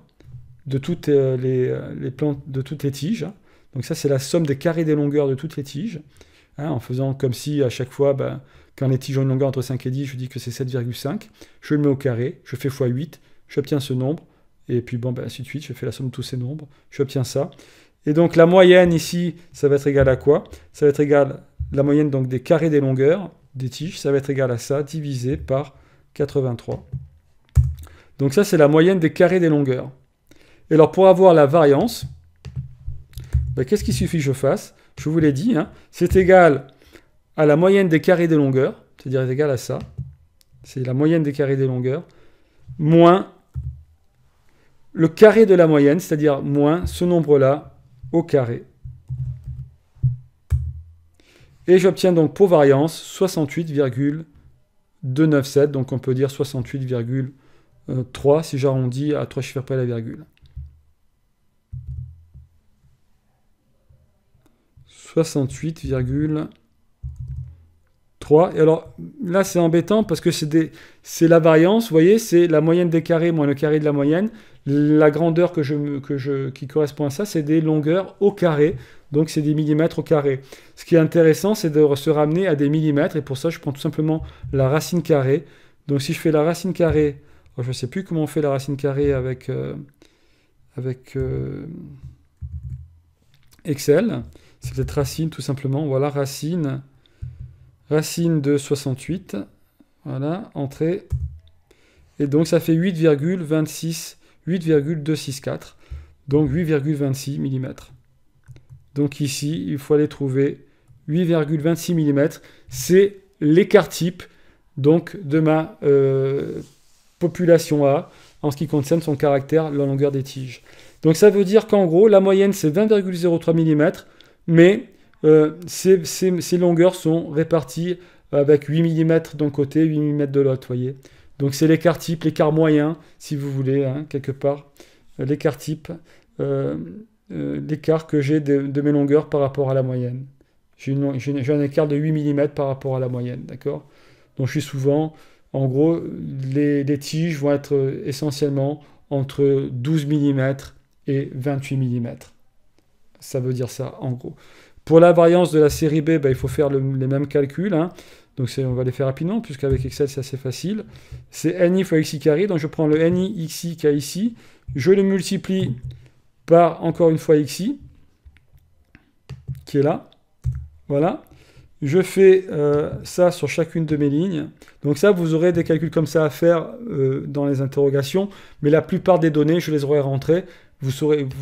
de toutes euh, euh, les, plantes, de toutes les tiges. Hein. Donc ça c'est la somme des carrés des longueurs de toutes les tiges, hein, en faisant comme si à chaque fois, bah, quand les tiges ont une longueur entre 5 et 10, je dis que c'est 7,5, je le mets au carré, je fais x8, j'obtiens ce nombre, et puis bon, ben ainsi de suite, je fais la somme de tous ces nombres, j'obtiens ça. Et donc la moyenne ici, ça va être égal à quoi Ça va être égal à la moyenne donc des carrés des longueurs des tiges, ça va être égal à ça, divisé par 83. Donc ça, c'est la moyenne des carrés des longueurs. Et alors, pour avoir la variance, ben, qu'est-ce qu'il suffit que je fasse Je vous l'ai dit, hein, c'est égal à la moyenne des carrés des longueurs, c'est-à-dire égal à ça, c'est la moyenne des carrés des longueurs, moins le carré de la moyenne, c'est-à-dire moins ce nombre-là au carré. Et j'obtiens donc pour variance 68,297, donc on peut dire 68,3 si j'arrondis à 3 chiffres pas la virgule. 68,3. Et alors là, c'est embêtant parce que c'est la variance, vous voyez, c'est la moyenne des carrés moins le carré de la moyenne. La grandeur que je, qui correspond à ça, c'est des longueurs au carré. Donc c'est des millimètres au carré. Ce qui est intéressant, c'est de se ramener à des millimètres. Et pour ça, je prends tout simplement la racine carrée. Donc si je fais la racine carrée, oh, je ne sais plus comment on fait la racine carrée avec, euh, avec euh, Excel. C'est peut-être racine tout simplement. Voilà, racine. Racine de 68. Voilà, entrée. Et donc ça fait 8,26 8,264, donc 8,26 mm. Donc ici, il faut aller trouver 8,26 mm. C'est l'écart type donc, de ma euh, population A en ce qui concerne son caractère, la longueur des tiges. Donc ça veut dire qu'en gros, la moyenne c'est 20,03 mm, mais euh, ces, ces longueurs sont réparties avec 8 mm d'un côté, 8 mm de l'autre, voyez. Donc c'est l'écart type, l'écart moyen, si vous voulez, hein, quelque part, euh, l'écart type, euh, euh, l'écart que j'ai de, mes longueurs par rapport à la moyenne. J'ai un écart de 8 mm par rapport à la moyenne, d'accord Donc je suis souvent, en gros, les, tiges vont être essentiellement entre 12 mm et 28 mm. Ça veut dire ça, en gros. Pour la variance de la série B, ben, il faut faire les mêmes calculs. Hein. Donc on va les faire rapidement, puisqu'avec Excel, c'est assez facile. C'est ni fois xi carré, donc je prends le ni xi qui a ici, je le multiplie par, encore une fois, xi, qui est là. Voilà. Je fais euh, ça sur chacune de mes lignes. Donc ça, vous aurez des calculs comme ça à faire euh, dans les interrogations, mais la plupart des données, je les aurai rentrées. Vous,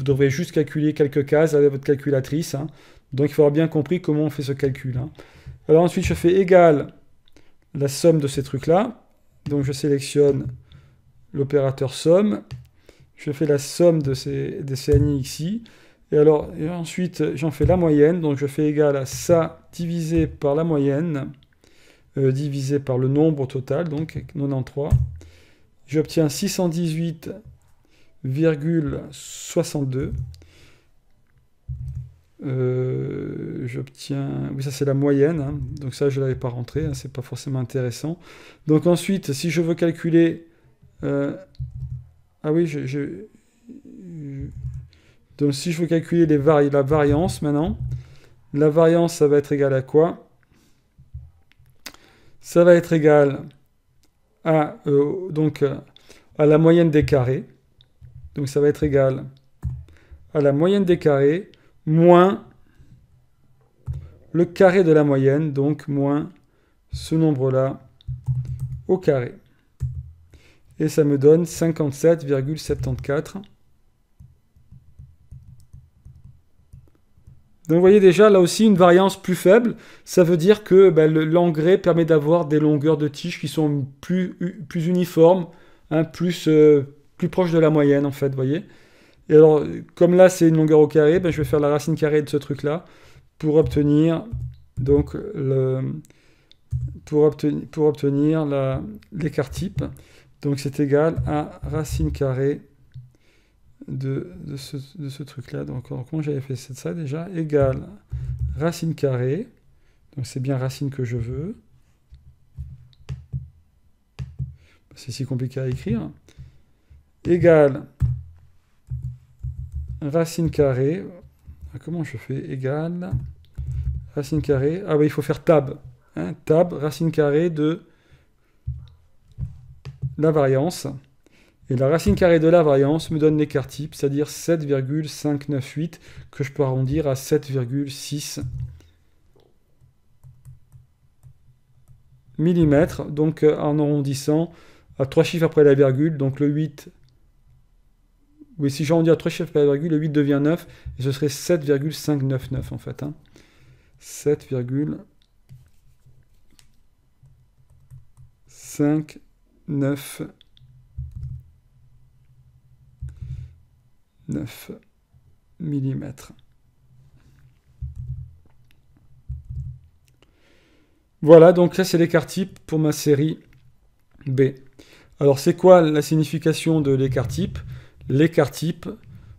devrez juste calculer quelques cases avec votre calculatrice. Hein. Donc il faudra bien compris comment on fait ce calcul. Hein. Alors ensuite, je fais égal la somme de ces trucs-là. Donc je sélectionne l'opérateur somme. Je fais la somme de ces, de ici. Et alors, ensuite, j'en fais la moyenne. Donc, je fais égal à ça divisé par la moyenne, euh, divisé par le nombre total, donc 93. J'obtiens 618,62. Euh, j'obtiens. Oui, ça c'est la moyenne, hein. donc ça je ne l'avais pas rentré, hein, c'est pas forcément intéressant. Donc ensuite, si je veux calculer. Euh, ah oui, je, Donc si je veux calculer les la variance maintenant, la variance ça va être égal à quoi Ça va être égal à, euh, donc, à la moyenne des carrés. Donc ça va être égal à la moyenne des carrés moins le carré de la moyenne, donc moins ce nombre-là au carré. Et ça me donne 57,74. Donc vous voyez déjà là aussi une variance plus faible. Ça veut dire que ben, l'engrais permet d'avoir des longueurs de tiges qui sont plus, uniformes, hein, plus, euh, plus proches de la moyenne en fait, vous voyez. Et alors, comme là, c'est une longueur au carré, ben, je vais faire la racine carrée de ce truc-là pour obtenir donc le, pour obtenir, pour obtenir l'écart type. Donc c'est égal à racine carrée de, ce, de ce truc-là. Donc comment j'avais fait ça déjà Égal racine carrée. Donc c'est bien racine que je veux. C'est si compliqué à écrire. Égal racine carrée, comment je fais Égale, racine carrée, ah oui bah, il faut faire tab, hein, tab, racine carrée de la variance. Et la racine carrée de la variance me donne l'écart type, c'est-à-dire 7,598 que je peux arrondir à 7,6 mm. Donc euh, en arrondissant à trois chiffres après la virgule, donc le 8, oui, si j'arrondis à 3 chiffres par virgule, le 8 devient 9, et ce serait 7,599 en fait. 7,599. 9 mm. Voilà, donc là c'est l'écart type pour ma série B. Alors c'est quoi la signification de l'écart type L'écart type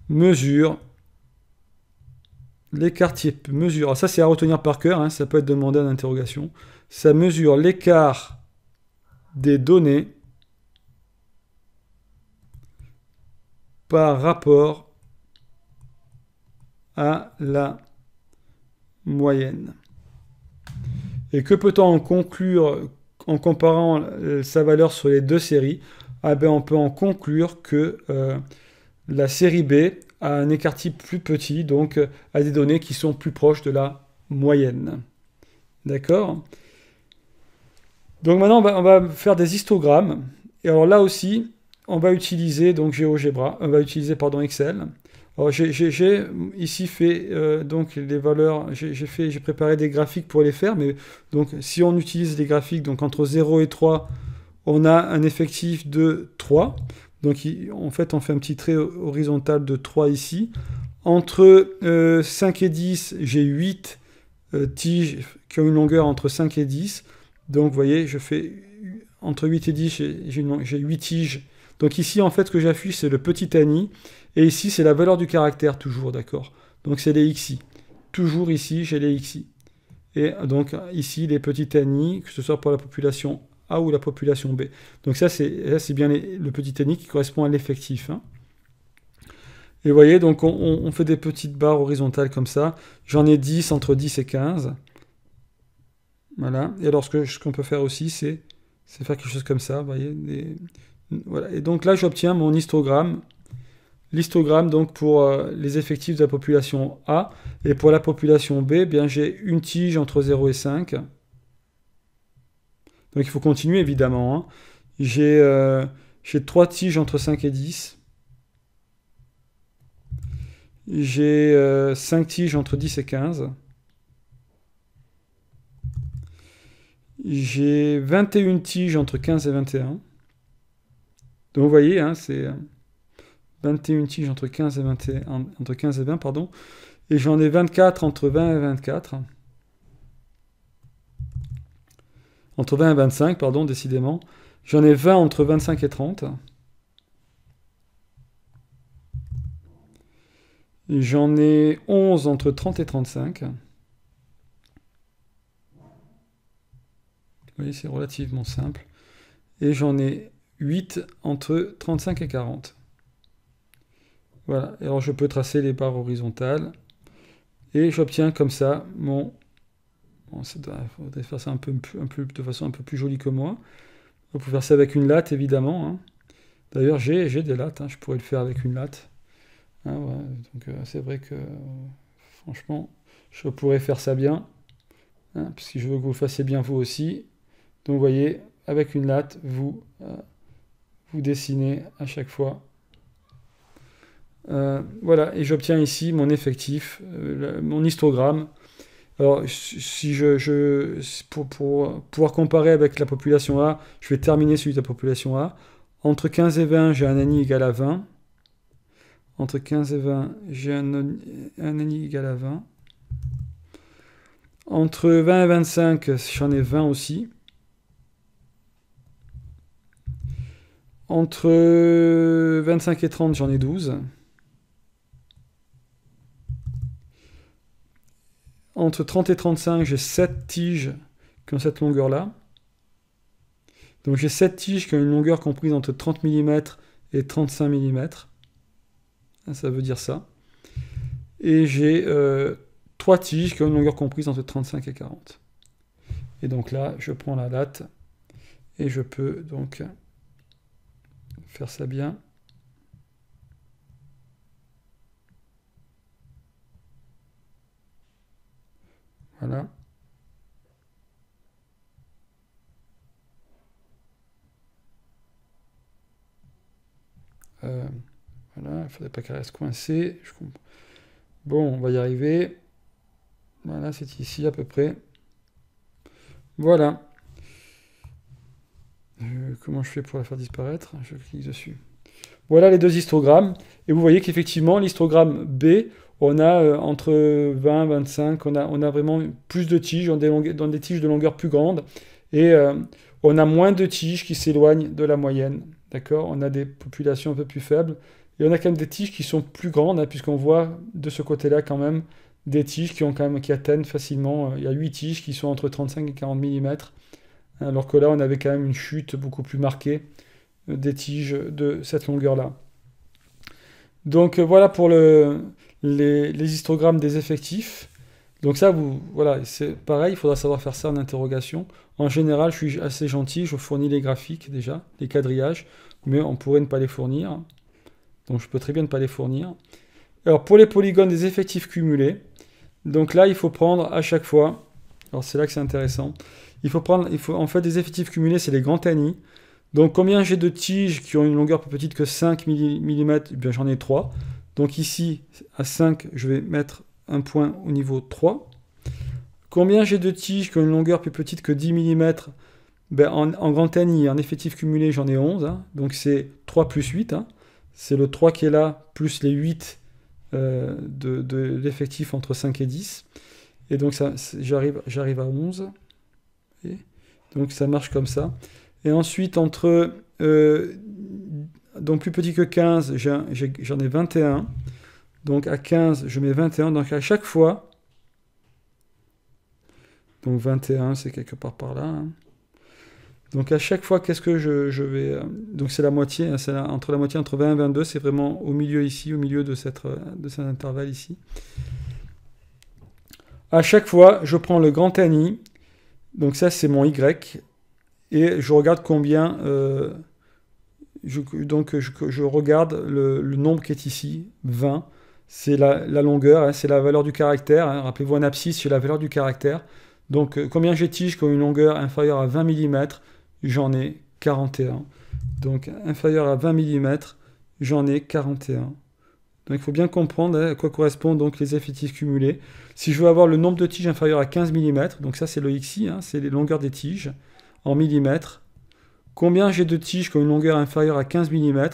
mesure. L'écart type mesure. ça, c'est à retenir par cœur. Hein, ça peut être demandé en interrogation, Ça mesure l'écart des données par rapport à la moyenne. Et que peut-on en conclure en comparant euh, sa valeur sur les deux séries ah ben, on peut en conclure que euh, la série B a un écart-type plus petit, donc euh, a des données qui sont plus proches de la moyenne. D'accord Donc maintenant, on va, faire des histogrammes. Et alors là aussi, on va utiliser donc GeoGebra, on va utiliser pardon Excel. j'ai ici fait euh, donc les valeurs, j'ai préparé des graphiques pour les faire, mais donc si on utilise des graphiques donc entre 0 et 3, on a un effectif de 3. Donc en fait, on fait un petit trait horizontal de 3 ici. Entre 5 euh, et 10, j'ai 8 euh, tiges qui ont une longueur entre 5 et 10. Donc vous voyez, je fais entre 8 et 10, j'ai 8 tiges. Donc ici, en fait, ce que j'affiche, c'est le petit ani. Et ici, c'est la valeur du caractère, toujours, d'accord Donc c'est les xi. Toujours ici, j'ai les xi. Et donc ici, les petits ani, que ce soit pour la population a ou la population B. Donc ça, c'est bien le petit technique qui correspond à l'effectif. Hein. Et vous voyez, donc on, fait des petites barres horizontales comme ça. J'en ai 10, entre 10 et 15. Voilà. Et alors, ce qu'on peut faire aussi, c'est faire quelque chose comme ça. voyez, voilà. Et donc là, j'obtiens mon histogramme. L'histogramme, donc, pour euh, les effectifs de la population A. Et pour la population B, eh bien j'ai une tige entre 0 et 5. Donc il faut continuer évidemment. Hein. J'ai euh, trois tiges entre 5 et 10. J'ai 5 euh, tiges entre 10 et 15. J'ai 21 tiges entre 15 et 21. Donc vous voyez, hein, c'est 21 euh, tiges entre 15 et 21, entre 15 et 20, pardon. Et j'en ai 24 entre 20 et 24. entre 20 et 25, pardon, décidément. J'en ai 20 entre 25 et 30. J'en ai 11 entre 30 et 35. Vous voyez, c'est relativement simple. Et j'en ai 8 entre 35 et 40. Voilà, alors je peux tracer les barres horizontales. Et j'obtiens comme ça mon il faudrait faire ça un peu, de façon un peu plus jolie que moi. On peut faire ça avec une latte, évidemment. Hein. D'ailleurs, j'ai, des lattes, hein. je pourrais le faire avec une latte. Hein, donc euh, c'est vrai que, franchement, je pourrais faire ça bien. parce que je veux que vous le fassiez bien vous aussi. Donc vous voyez, avec une latte, vous, euh, vous dessinez à chaque fois. Euh, voilà, et j'obtiens ici mon effectif, mon histogramme alors, si je, pour, pouvoir comparer avec la population A, je vais terminer celui de la population A. Entre 15 et 20, j'ai un ani égal à 20. Entre 15 et 20, j'ai un, un égal à 20. Entre 20 et 25, j'en ai 20 aussi. Entre 25 et 30, j'en ai 12. entre 30 et 35, j'ai 7 tiges qui ont cette longueur-là. Donc j'ai 7 tiges qui ont une longueur comprise entre 30 mm et 35 mm. Ah, ça veut dire ça. Et j'ai euh, 3 tiges qui ont une longueur comprise entre 35 et 40. Et donc là, je prends la latte et je peux donc faire ça bien. Euh, voilà. il ne faudrait pas qu'elle reste coincée. Bon, on va y arriver. Voilà, c'est ici à peu près. Voilà. Euh, comment je fais pour la faire disparaître Je clique dessus. Voilà les deux histogrammes. Et vous voyez qu'effectivement, l'histogramme B, on a euh, entre 20 25, on a, vraiment plus de tiges, dans des, des tiges de longueur plus grande, et euh, on a moins de tiges qui s'éloignent de la moyenne. D'accord On a des populations un peu plus faibles, et on a quand même des tiges qui sont plus grandes, hein, puisqu'on voit de ce côté-là quand même des tiges qui, ont quand même, qui atteignent facilement, euh, il y a 8 tiges qui sont entre 35 et 40 mm, hein, alors que là on avait quand même une chute beaucoup plus marquée des tiges de cette longueur-là. Donc voilà pour le, les, histogrammes des effectifs. Donc ça, vous, voilà, c'est pareil, il faudra savoir faire ça en interrogation. En général, je suis assez gentil, je fournis les graphiques déjà, les quadrillages, mais on pourrait ne pas les fournir. Donc je peux très bien ne pas les fournir. Alors pour les polygones des effectifs cumulés, donc là, il faut prendre à chaque fois, alors c'est là que c'est intéressant, il faut prendre, en fait, des effectifs cumulés, c'est les grands tannis Donc combien j'ai de tiges qui ont une longueur plus petite que 5 mm eh Bien j'en ai 3. Donc ici, à 5, je vais mettre un point au niveau 3. Combien j'ai de tiges qui ont une longueur plus petite que 10 mm ben en, grand N, en effectif cumulé, j'en ai 11. Hein. donc c'est 3 plus 8. Hein. c'est le 3 qui est là, plus les 8 euh, de, l'effectif entre 5 et 10. Et donc j'arrive, à 11. Et donc ça marche comme ça. Et ensuite, entre euh, donc plus petit que 15, j'en ai, 21. Donc à 15, je mets 21. Donc à chaque fois, donc 21, c'est quelque part par là. Hein. Donc à chaque fois, qu'est-ce que je, vais... Euh, donc c'est la moitié, hein, c'est entre la moitié, entre 20 et 22, c'est vraiment au milieu ici, au milieu euh, de, cet intervalle ici. À chaque fois, je prends le grand Ani, donc ça c'est mon Y, et je regarde combien... Euh, donc je, regarde le, nombre qui est ici, 20. C'est la, longueur, hein, c'est la valeur du caractère. Hein. Rappelez-vous, un abscisse, c'est la valeur du caractère. Donc euh, combien j'ai de tiges qui ont une longueur inférieure à 20 mm J'en ai 41. Donc inférieure à 20 mm, j'en ai 41. Donc il faut bien comprendre hein, à quoi correspondent donc les effectifs cumulés. Si je veux avoir le nombre de tiges inférieur à 15 mm, donc ça c'est le XI, c'est les longueurs des tiges en millimètres Combien j'ai de tiges qui ont une longueur inférieure à 15 mm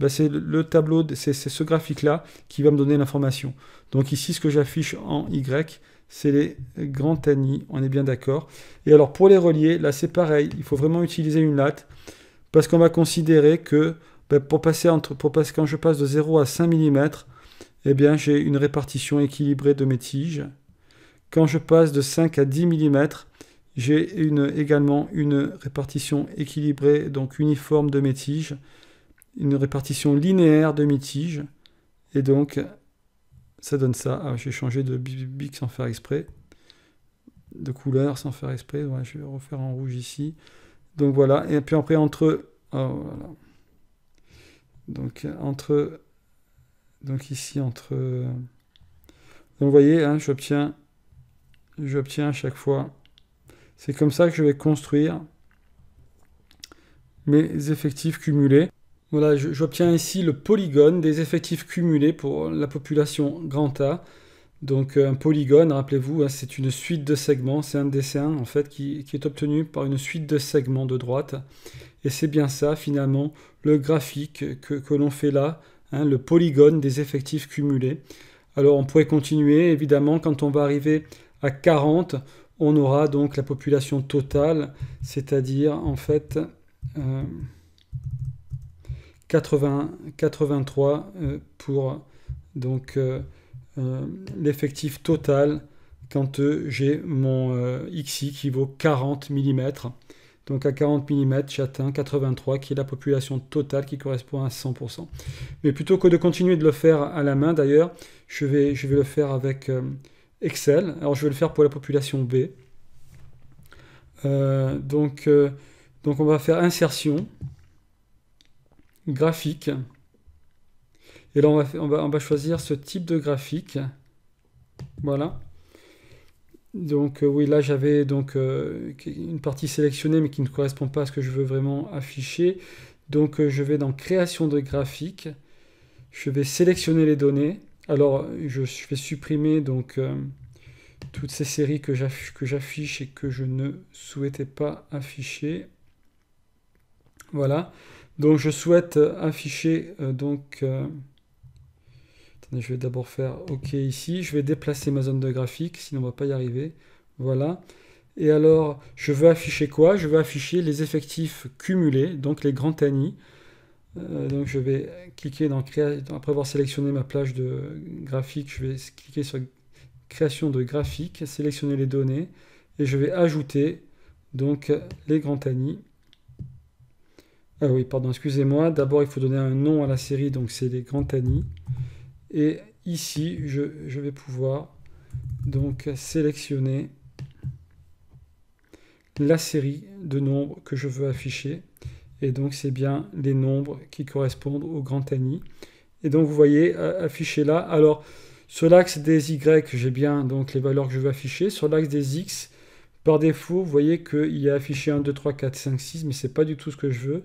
bah, C'est le tableau, c'est ce graphique-là qui va me donner l'information. Donc ici, ce que j'affiche en Y, c'est les grands tannis, on est bien d'accord. Et alors pour les relier, là c'est pareil, il faut vraiment utiliser une latte, parce qu'on va considérer que bah, pour passer entre, pour quand je passe de 0 à 5 mm, eh bien j'ai une répartition équilibrée de mes tiges. Quand je passe de 5 à 10 mm, j'ai également une répartition équilibrée, donc uniforme de mes tiges, une répartition linéaire de mes tiges, et donc ça donne ça. Ah, j'ai changé de bix sans faire exprès, de couleur sans faire exprès, je vais refaire en rouge ici. Donc voilà, et puis après entre... Oh, donc entre... Donc ici entre... Donc vous voyez, hein, j'obtiens j'obtiens à chaque fois c'est comme ça que je vais construire mes effectifs cumulés. Voilà, j'obtiens ici le polygone des effectifs cumulés pour la population grand A. Donc un polygone, rappelez-vous, hein, c'est une suite de segments, c'est un dessin en fait qui, est obtenu par une suite de segments de droite. Et c'est bien ça finalement le graphique que, l'on fait là, hein, le polygone des effectifs cumulés. Alors on pourrait continuer, évidemment, quand on va arriver à 40, on aura donc la population totale, c'est-à-dire en fait 80, euh, 83 euh, pour donc euh, l'effectif total quand j'ai mon XI qui vaut 40 mm. Donc à 40 mm, j'atteins 83, qui est la population totale qui correspond à 100%. Mais plutôt que de continuer de le faire à la main d'ailleurs, je vais, je vais le faire avec Excel. Alors je vais le faire pour la population B. Euh, donc, euh, donc on va faire insertion, graphique. Et là on va, on va, choisir ce type de graphique. Voilà. Donc euh, oui, là j'avais donc une partie sélectionnée mais qui ne correspond pas à ce que je veux vraiment afficher. Donc je vais dans création de graphique. Je vais sélectionner les données. Alors, je, vais supprimer donc euh, toutes ces séries que j'affiche et que je ne souhaitais pas afficher. Voilà. Donc, je souhaite euh, afficher euh, donc. attendez, je vais d'abord faire OK ici. Je vais déplacer ma zone de graphique, sinon on va pas y arriver. Voilà. Et alors, je veux afficher quoi Je veux afficher les effectifs cumulés, donc les grands tanis. Euh, donc je vais cliquer dans créer Après avoir sélectionné ma plage de graphique, je vais cliquer sur création de graphique, sélectionner les données et je vais ajouter donc les grands Tani. Ah oui, pardon, excusez-moi. D'abord, il faut donner un nom à la série, donc c'est les grands Tani. Et ici, je, je vais pouvoir donc sélectionner la série de nombres que je veux afficher. Et donc, c'est bien les nombres qui correspondent au grand ANI. Et donc, vous voyez euh, affiché là. Alors, sur l'axe des Y, j'ai bien donc les valeurs que je veux afficher. Sur l'axe des X, par défaut, vous voyez qu'il y a affiché 1, 2, 3, 4, 5, 6, mais ce n'est pas du tout ce que je veux.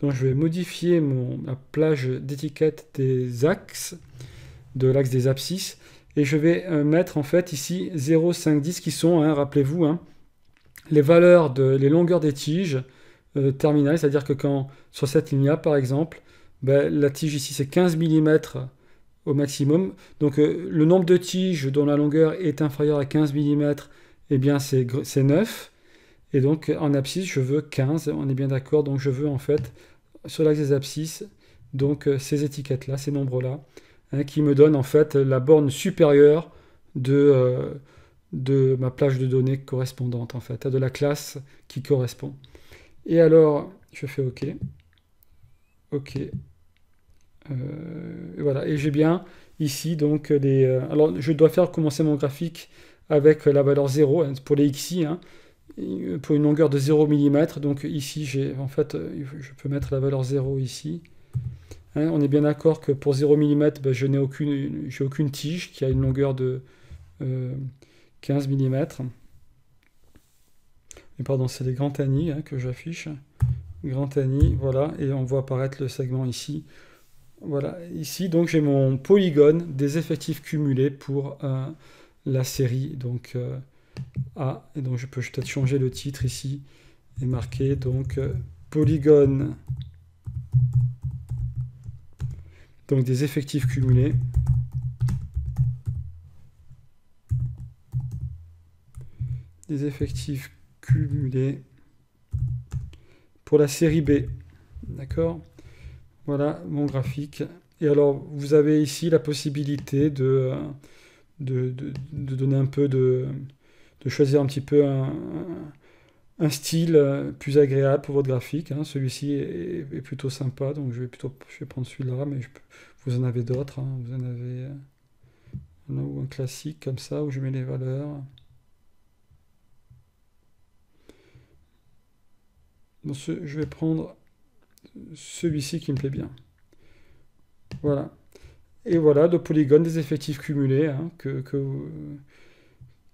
Donc je vais modifier mon, ma plage d'étiquette des axes, de l'axe des abscisses, et je vais euh, mettre en fait ici 0, 5, 10 qui sont, hein, rappelez-vous, hein, les valeurs, de, les longueurs des tiges, euh, terminal, c'est-à-dire que quand sur cette ligne-là, par exemple, ben, la tige ici c'est 15 mm au maximum. Donc euh, le nombre de tiges dont la longueur est inférieure à 15 mm, eh bien c'est 9. Et donc en abscisse, je veux 15, on est bien d'accord. Donc je veux en fait, sur l'axe des abscisses, donc euh, ces étiquettes-là, ces nombres-là, hein, qui me donnent en fait la borne supérieure de, de ma plage de données correspondante, en fait, de la classe qui correspond. Et alors, je fais OK. OK. Euh, voilà, et j'ai bien ici donc des... Euh, alors, je dois faire commencer mon graphique avec la valeur 0 hein, pour les XI, hein, euh, pour une longueur de 0 mm. Donc ici, j'ai en fait, je peux mettre la valeur 0 ici. Hein, on est bien d'accord que pour 0 mm, ben, je n'ai aucune, aucune tige qui a une longueur de 15 mm. Et pardon, c'est les grands Annie hein, que j'affiche. Grand Annie, voilà, et on voit apparaître le segment ici. Voilà, ici, donc j'ai mon polygone des effectifs cumulés pour euh, la série donc, euh, A. Et donc je peux peut-être changer le titre ici et marquer donc euh, polygone donc des effectifs cumulés des effectifs pour la série B. D'accord Voilà mon graphique. Et alors, vous avez ici la possibilité euh, de, de, donner un peu de, de choisir un petit peu un, style euh, plus agréable pour votre graphique. Hein. Celui-ci est, plutôt sympa, donc je vais plutôt je prendre celui-là, mais vous en avez d'autres. Hein. Vous en avez euh, un classique comme ça où je mets les valeurs. je vais prendre celui-ci qui me plaît bien. Voilà. Et voilà le polygone des effectifs cumulés, hein,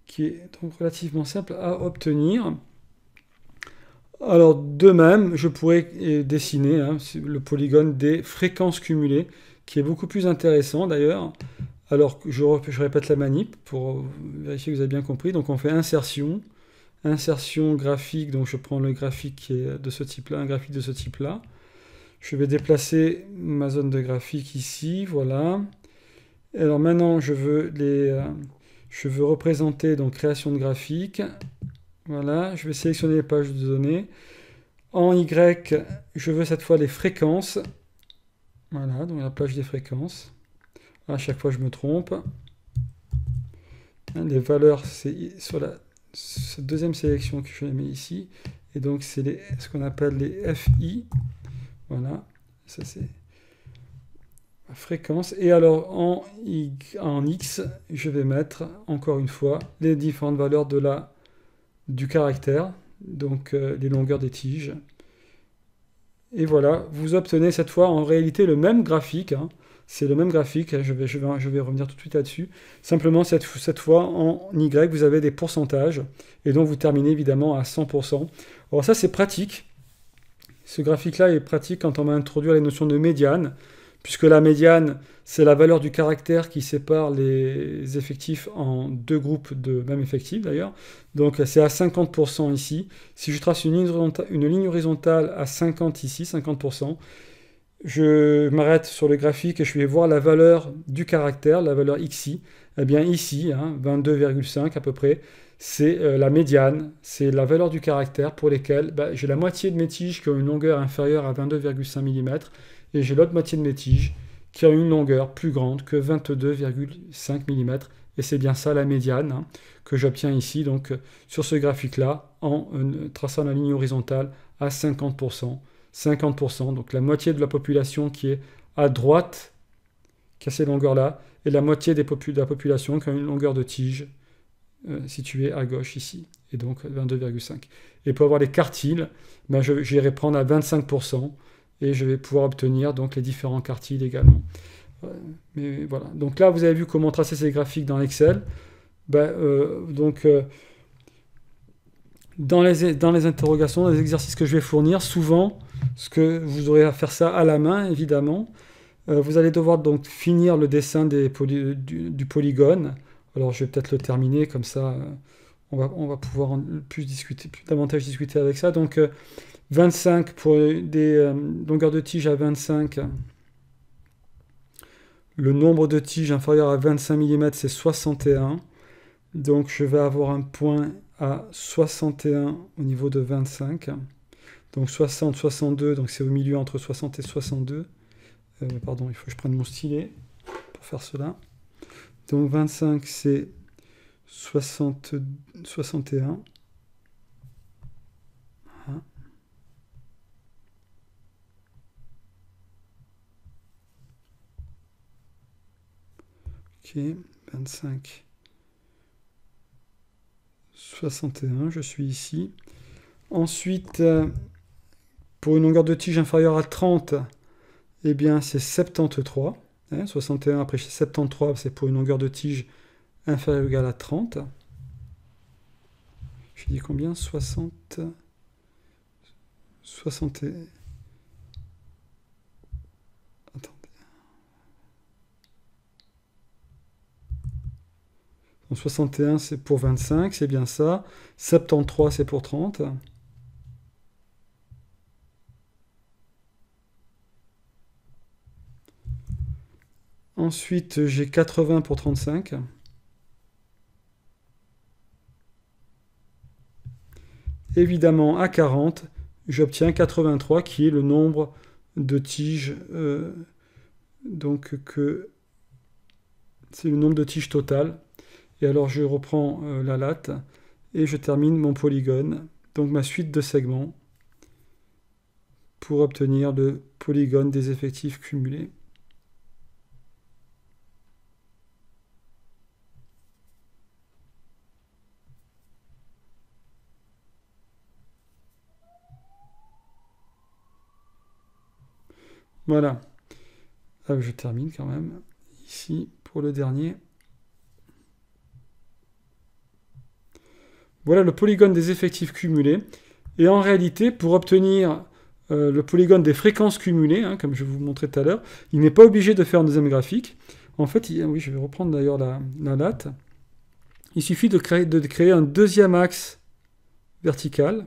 qui est donc relativement simple à obtenir. Alors, de même, je pourrais euh, dessiner hein, le polygone des fréquences cumulées, qui est beaucoup plus intéressant d'ailleurs. Alors, je, je répète la manip pour vérifier que vous avez bien compris. Donc, on fait insertion, insertion graphique, donc je prends le graphique qui est de ce type-là, un graphique de ce type-là. Je vais déplacer ma zone de graphique ici, voilà. Alors maintenant, je veux, les, euh, je veux représenter, donc création de graphique. Voilà, je vais sélectionner les pages de données. En Y, je veux cette fois les fréquences. Voilà, donc la plage des fréquences. À chaque fois, je me trompe. Hein, les valeurs, c'est sur la cette deuxième sélection que je mets ici, et donc c'est ce qu'on appelle les FI. Voilà, ça c'est fréquence. Et alors en, X, je vais mettre encore une fois les différentes valeurs de la, du caractère, donc euh, les longueurs des tiges. Et voilà, vous obtenez cette fois en réalité le même graphique. Hein. C'est le même graphique, je vais, revenir tout de suite là-dessus. Simplement, cette, fois, en Y, vous avez des pourcentages, et donc vous terminez évidemment à 100%. Alors ça, c'est pratique. Ce graphique-là est pratique quand on va introduire les notions de médiane, puisque la médiane, c'est la valeur du caractère qui sépare les effectifs en deux groupes de même effectif d'ailleurs. Donc c'est à 50% ici. Si je trace une une ligne horizontale à 50 ici, 50%, je m'arrête sur le graphique et je vais voir la valeur du caractère, la valeur xi. Eh bien ici, hein, 22,5 à peu près, c'est euh, la médiane, c'est la valeur du caractère pour lesquelles bah, j'ai la moitié de mes tiges qui ont une longueur inférieure à 22,5 mm et j'ai l'autre moitié de mes tiges qui ont une longueur plus grande que 22,5 mm. Et c'est bien ça la médiane hein, que j'obtiens ici, donc euh, sur ce graphique-là, en euh, traçant la ligne horizontale à 50%. 50%, donc la moitié de la population qui est à droite, qui a ces longueurs-là, et la moitié des de la population qui a une longueur de tige euh, située à gauche ici, et donc 22,5. Et pour avoir les quartiles, ben j'irai prendre à 25%, et je vais pouvoir obtenir donc les différents quartiles également. Euh, mais voilà. Donc là, vous avez vu comment tracer ces graphiques dans Excel. Ben, euh, donc dans les, dans les interrogations, dans les exercices que je vais fournir, souvent, ce que vous aurez à faire ça à la main, évidemment. Euh, vous allez devoir donc finir le dessin du, polygone. Alors je vais peut-être le terminer, comme ça euh, on, va, on va, pouvoir plus discuter, plus davantage discuter avec ça. Donc 25 euh, pour des longueurs de tige à 25. Le nombre de tiges inférieures à 25 mm, c'est 61. Donc je vais avoir un point à 61 au niveau de 25. Donc 60, 62, donc c'est au milieu entre 60 et 62. Euh, pardon, il faut que je prenne mon stylet pour faire cela. Donc 25, c'est 61. Ah. Ok, 25. 61, je suis ici. Ensuite, euh, pour une longueur de tige inférieure à 30, eh bien c'est 73. 61 hein, après 73, c'est pour une longueur de tige inférieure ou égale à 30. Je dis combien 60... 60... 61, c'est pour 25, c'est bien ça. 73, c'est pour 30. Ensuite, j'ai 80 pour 35. Évidemment, à 40, j'obtiens 83 qui est le nombre de tiges euh, donc que c'est le nombre de tiges totales. Et alors je reprends euh, la latte et je termine mon polygone, donc ma suite de segments, pour obtenir le polygone des effectifs cumulés. Voilà. Ah, je termine quand même. Ici, pour le dernier. Voilà le polygone des effectifs cumulés. Et en réalité, pour obtenir euh, le polygone des fréquences cumulées, hein, comme je vous montrais tout à l'heure, il n'est pas obligé de faire un deuxième graphique. En fait, oui, je vais reprendre d'ailleurs la, date. Il suffit de créer, de créer un deuxième axe vertical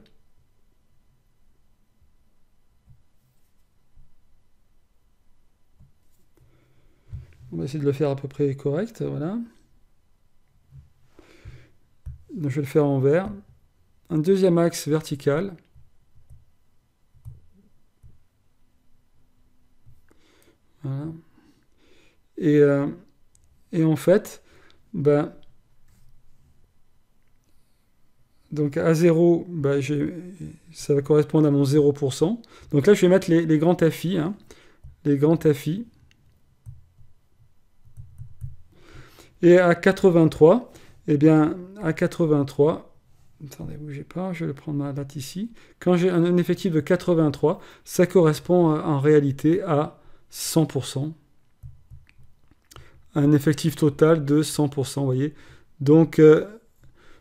On va essayer de le faire à peu près correct, voilà. je vais le faire en vert. Un deuxième axe vertical. Euh, et, en fait, ben, donc à 0, ben, ça va correspondre à mon 0%. Donc là, je vais mettre les, grands tafis. les grands tafis. Hein. Et à 83, eh bien, à 83, Attendez, bougez pas, je vais prendre ma date ici. Quand j'ai un effectif de 83, ça correspond euh, en réalité à 100%. Un effectif total de 100%, vous voyez. Donc, euh,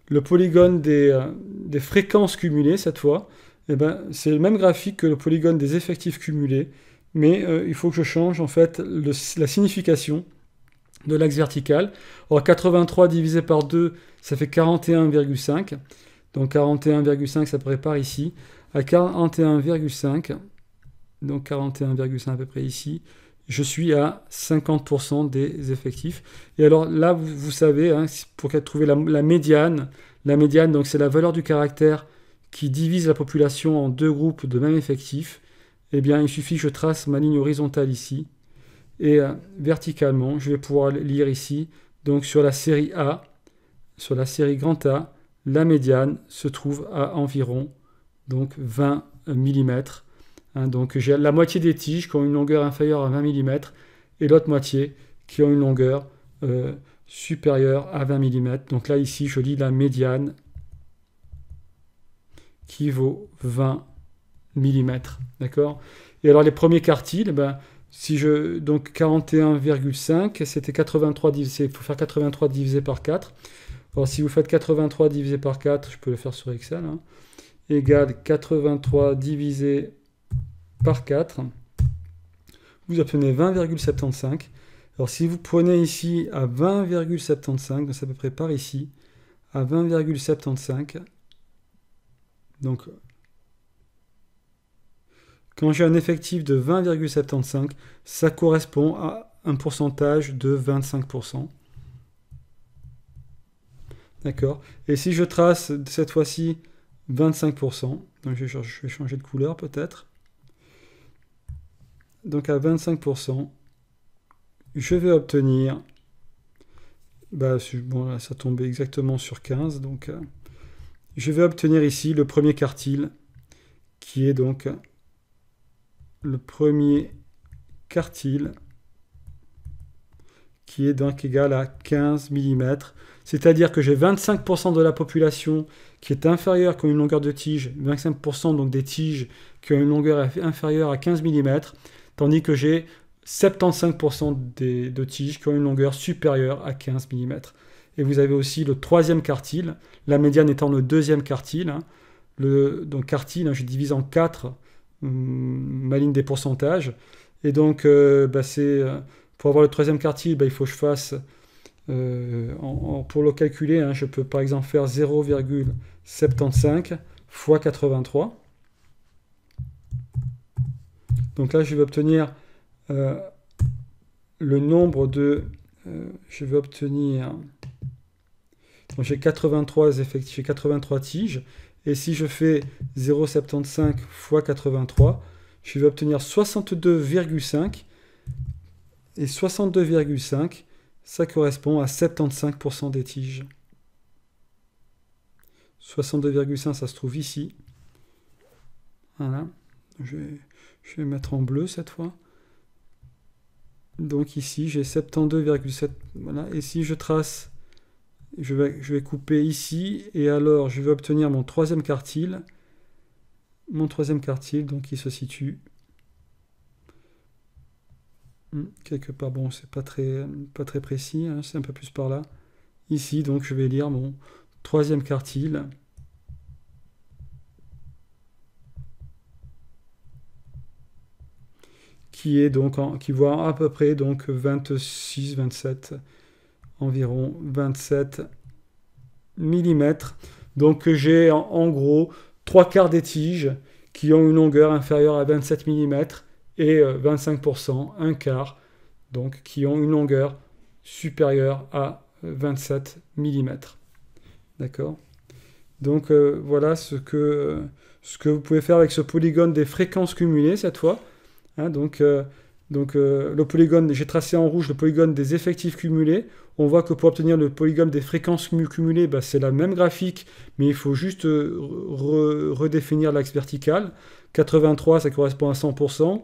le polygone euh, des, fréquences cumulées, cette fois, eh ben, c'est le même graphique que le polygone des effectifs cumulés, mais il faut que je change, en fait, la signification de l'axe vertical. Or 83 divisé par 2, ça fait 41,5. Donc 41,5, ça prépare ici. À 41,5, donc 41,5 à peu près ici, je suis à 50% des effectifs. Et alors là, vous, savez, hein, pour trouver la, la, médiane, la médiane, donc c'est la valeur du caractère qui divise la population en deux groupes de même effectif. Eh bien, il suffit que je trace ma ligne horizontale ici, et euh, verticalement, je vais pouvoir lire ici, donc sur la série A, sur la série grand A, la médiane se trouve à environ donc 20 euh, mm. Hein. donc j'ai la moitié des tiges qui ont une longueur inférieure à 20 mm et l'autre moitié qui ont une longueur euh, supérieure à 20 mm. Donc là ici je lis la médiane qui vaut 20 mm. D'accord Et alors les premiers quartiles, eh ben, si je, donc 41,5, c'était 83 divisé, il faut faire 83 divisé par 4. Alors si vous faites 83 divisé par 4, je peux le faire sur Excel, hein, égale 83 divisé par 4, vous obtenez 20,75. Alors si vous prenez ici à 20,75, c'est à peu près par ici, à 20,75, donc quand j'ai un effectif de 20,75, ça correspond à un pourcentage de 25%. D'accord Et si je trace cette fois-ci 25%, donc je vais changer de couleur peut-être. Donc à 25%, je vais obtenir, bah, bon là ça tombait exactement sur 15, donc euh, je vais obtenir ici le premier quartile qui est donc le premier quartile qui est donc égal à 15 mm. C'est-à-dire que j'ai 25% de la population qui est inférieure, qui une longueur de tige, 25% donc des tiges qui ont une longueur inférieure à 15 mm, tandis que j'ai 75% des, de tiges qui ont une longueur supérieure à 15 mm. Et vous avez aussi le troisième quartile, la médiane étant le deuxième quartile. Hein. Le donc quartile, hein, je divise en 4 ma ligne des pourcentages. Et donc, euh, bah, c'est, euh, pour avoir le troisième quartile, bah, il faut que je fasse, euh, pour le calculer, hein, je peux par exemple faire 0,75 fois 83. Donc là, je vais obtenir le nombre de... je vais obtenir... j'ai 83, effectivement, 83 tiges. Et si je fais 0,75 x 83, je vais obtenir 62,5. Et 62,5, ça correspond à 75% des tiges. 62,5, ça se trouve ici. Voilà. Je je vais mettre en bleu cette fois. Donc ici, j'ai 72,7. Voilà. Et si je trace je vais, couper ici, et alors je vais obtenir mon troisième quartile, mon troisième quartile, donc qui se situe hmm, quelque part, bon, c'est pas très, pas très précis, hein, c'est un peu plus par là. Ici, donc, je vais lire mon troisième quartile. Qui est donc qui voit à peu près donc 26, 27, environ 27 mm. Donc j'ai en, gros trois quarts des tiges qui ont une longueur inférieure à 27 mm et 25%, euh, un quart, donc qui ont une longueur supérieure à 27 euh, mm. D'accord Donc euh, voilà ce que, ce que vous pouvez faire avec ce polygone des fréquences cumulées cette fois. Hein, donc donc le polygone, j'ai tracé en rouge le polygone des effectifs cumulés on voit que pour obtenir le polygone des fréquences cumulées, bah, c'est la même graphique, mais il faut juste euh, redéfinir l'axe vertical. 83, ça correspond à 100%,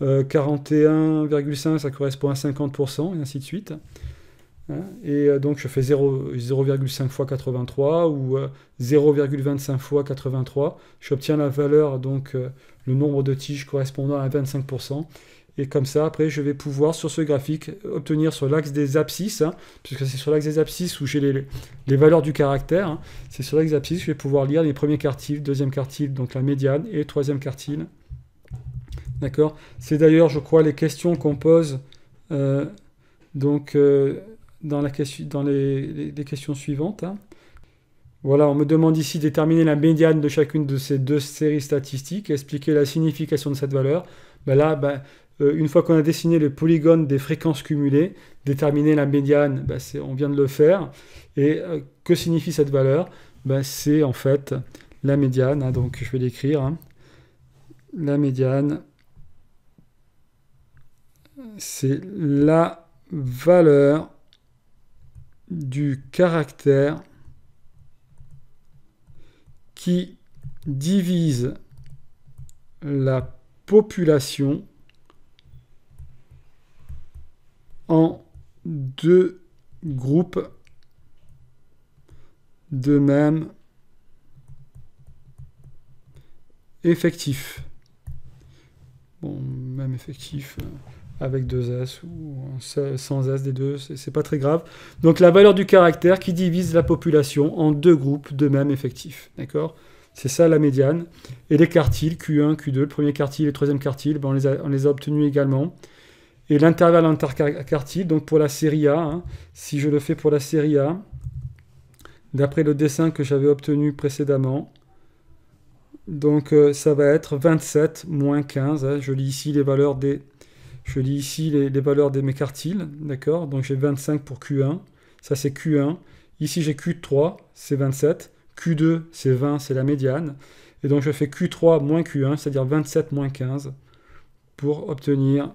41,5, euh, ça correspond à 50%, et ainsi de suite. Hein, et euh, donc je fais 0,5 fois 83 ou 0,25 fois 83. J'obtiens la valeur, donc le nombre de tiges correspondant à 25%. Et comme ça, après, je vais pouvoir, sur ce graphique, obtenir sur l'axe des abscisses, hein, puisque c'est sur l'axe des abscisses où j'ai les, valeurs du caractère, hein. c'est sur l'axe des abscisses que je vais pouvoir lire les premiers quartiles, deuxième quartile, donc la médiane, et troisième quartile. D'accord C'est d'ailleurs, je crois, les questions qu'on pose euh, donc, euh, dans, la question, dans les, questions suivantes. Hein. Voilà, on me demande ici déterminer la médiane de chacune de ces deux séries statistiques, expliquer la signification de cette valeur. Ben là, ben, euh, une fois qu'on a dessiné le polygone des fréquences cumulées, déterminer la médiane, bah, on vient de le faire. Et euh, que signifie cette valeur bah, C'est en fait la médiane, hein, donc je vais l'écrire. Hein. La médiane, c'est la valeur du caractère qui divise la population en deux groupes de même effectif. Bon, même effectif euh, avec deux S ou sans S des deux, c'est pas très grave. Donc la valeur du caractère qui divise la population en deux groupes de même effectif. D'accord C'est ça la médiane. Et les quartiles, Q1, Q2, le premier quartile et le troisième quartile, ben, on, on les a obtenus également. Et l'intervalle interquartile, donc pour la série A, hein, si je le fais pour la série A, d'après le dessin que j'avais obtenu précédemment, donc euh, ça va être 27 moins 15. Hein, je lis ici les valeurs des, je lis ici les, les valeurs des mécartiles, d'accord Donc j'ai 25 pour Q1, ça c'est Q1. Ici j'ai Q3, c'est 27. Q2, c'est 20, c'est la médiane. Et donc je fais Q3 moins Q1, c'est-à-dire 27 moins 15, pour obtenir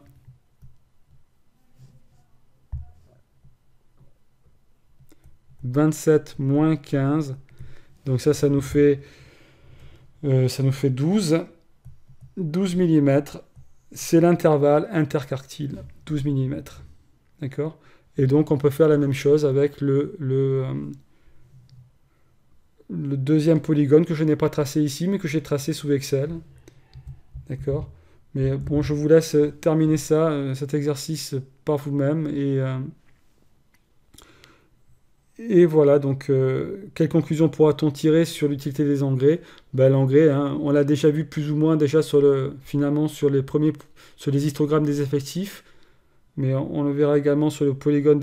27 moins 15. Donc ça, ça nous fait, euh, ça nous fait 12. 12 mm, c'est l'intervalle intercarctile. 12 mm. D'accord Et donc on peut faire la même chose avec le, euh, le, deuxième polygone que je n'ai pas tracé ici, mais que j'ai tracé sous Excel. D'accord Mais bon, je vous laisse terminer ça, euh, cet exercice par vous-même et... Et voilà, donc, euh, quelle conclusion pourra-t-on tirer sur l'utilité des engrais ben, L'engrais, hein, on l'a déjà vu plus ou moins déjà sur finalement sur les premiers, sur les histogrammes des effectifs, mais on, le verra également sur, le polygone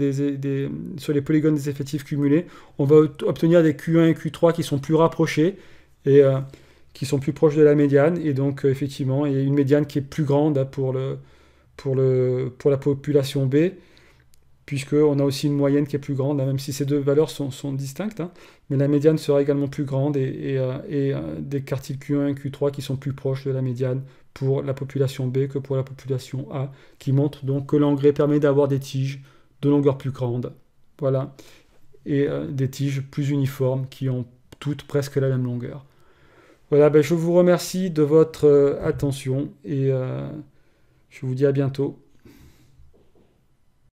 sur les polygones des effectifs cumulés. On va obtenir des Q1 et Q3 qui sont plus rapprochés et euh, qui sont plus proches de la médiane, et donc euh, effectivement, il y a une médiane qui est plus grande hein, pour, pour la population B puisqu'on a aussi une moyenne qui est plus grande, hein, même si ces deux valeurs sont, distinctes, hein. mais la médiane sera également plus grande et, euh, euh, des quartiles Q1 et Q3 qui sont plus proches de la médiane pour la population B que pour la population A, qui montre donc que l'engrais permet d'avoir des tiges de longueur plus grande, voilà, et euh, des tiges plus uniformes qui ont toutes presque la même longueur. Voilà, ben, je vous remercie de votre attention et je vous dis à bientôt.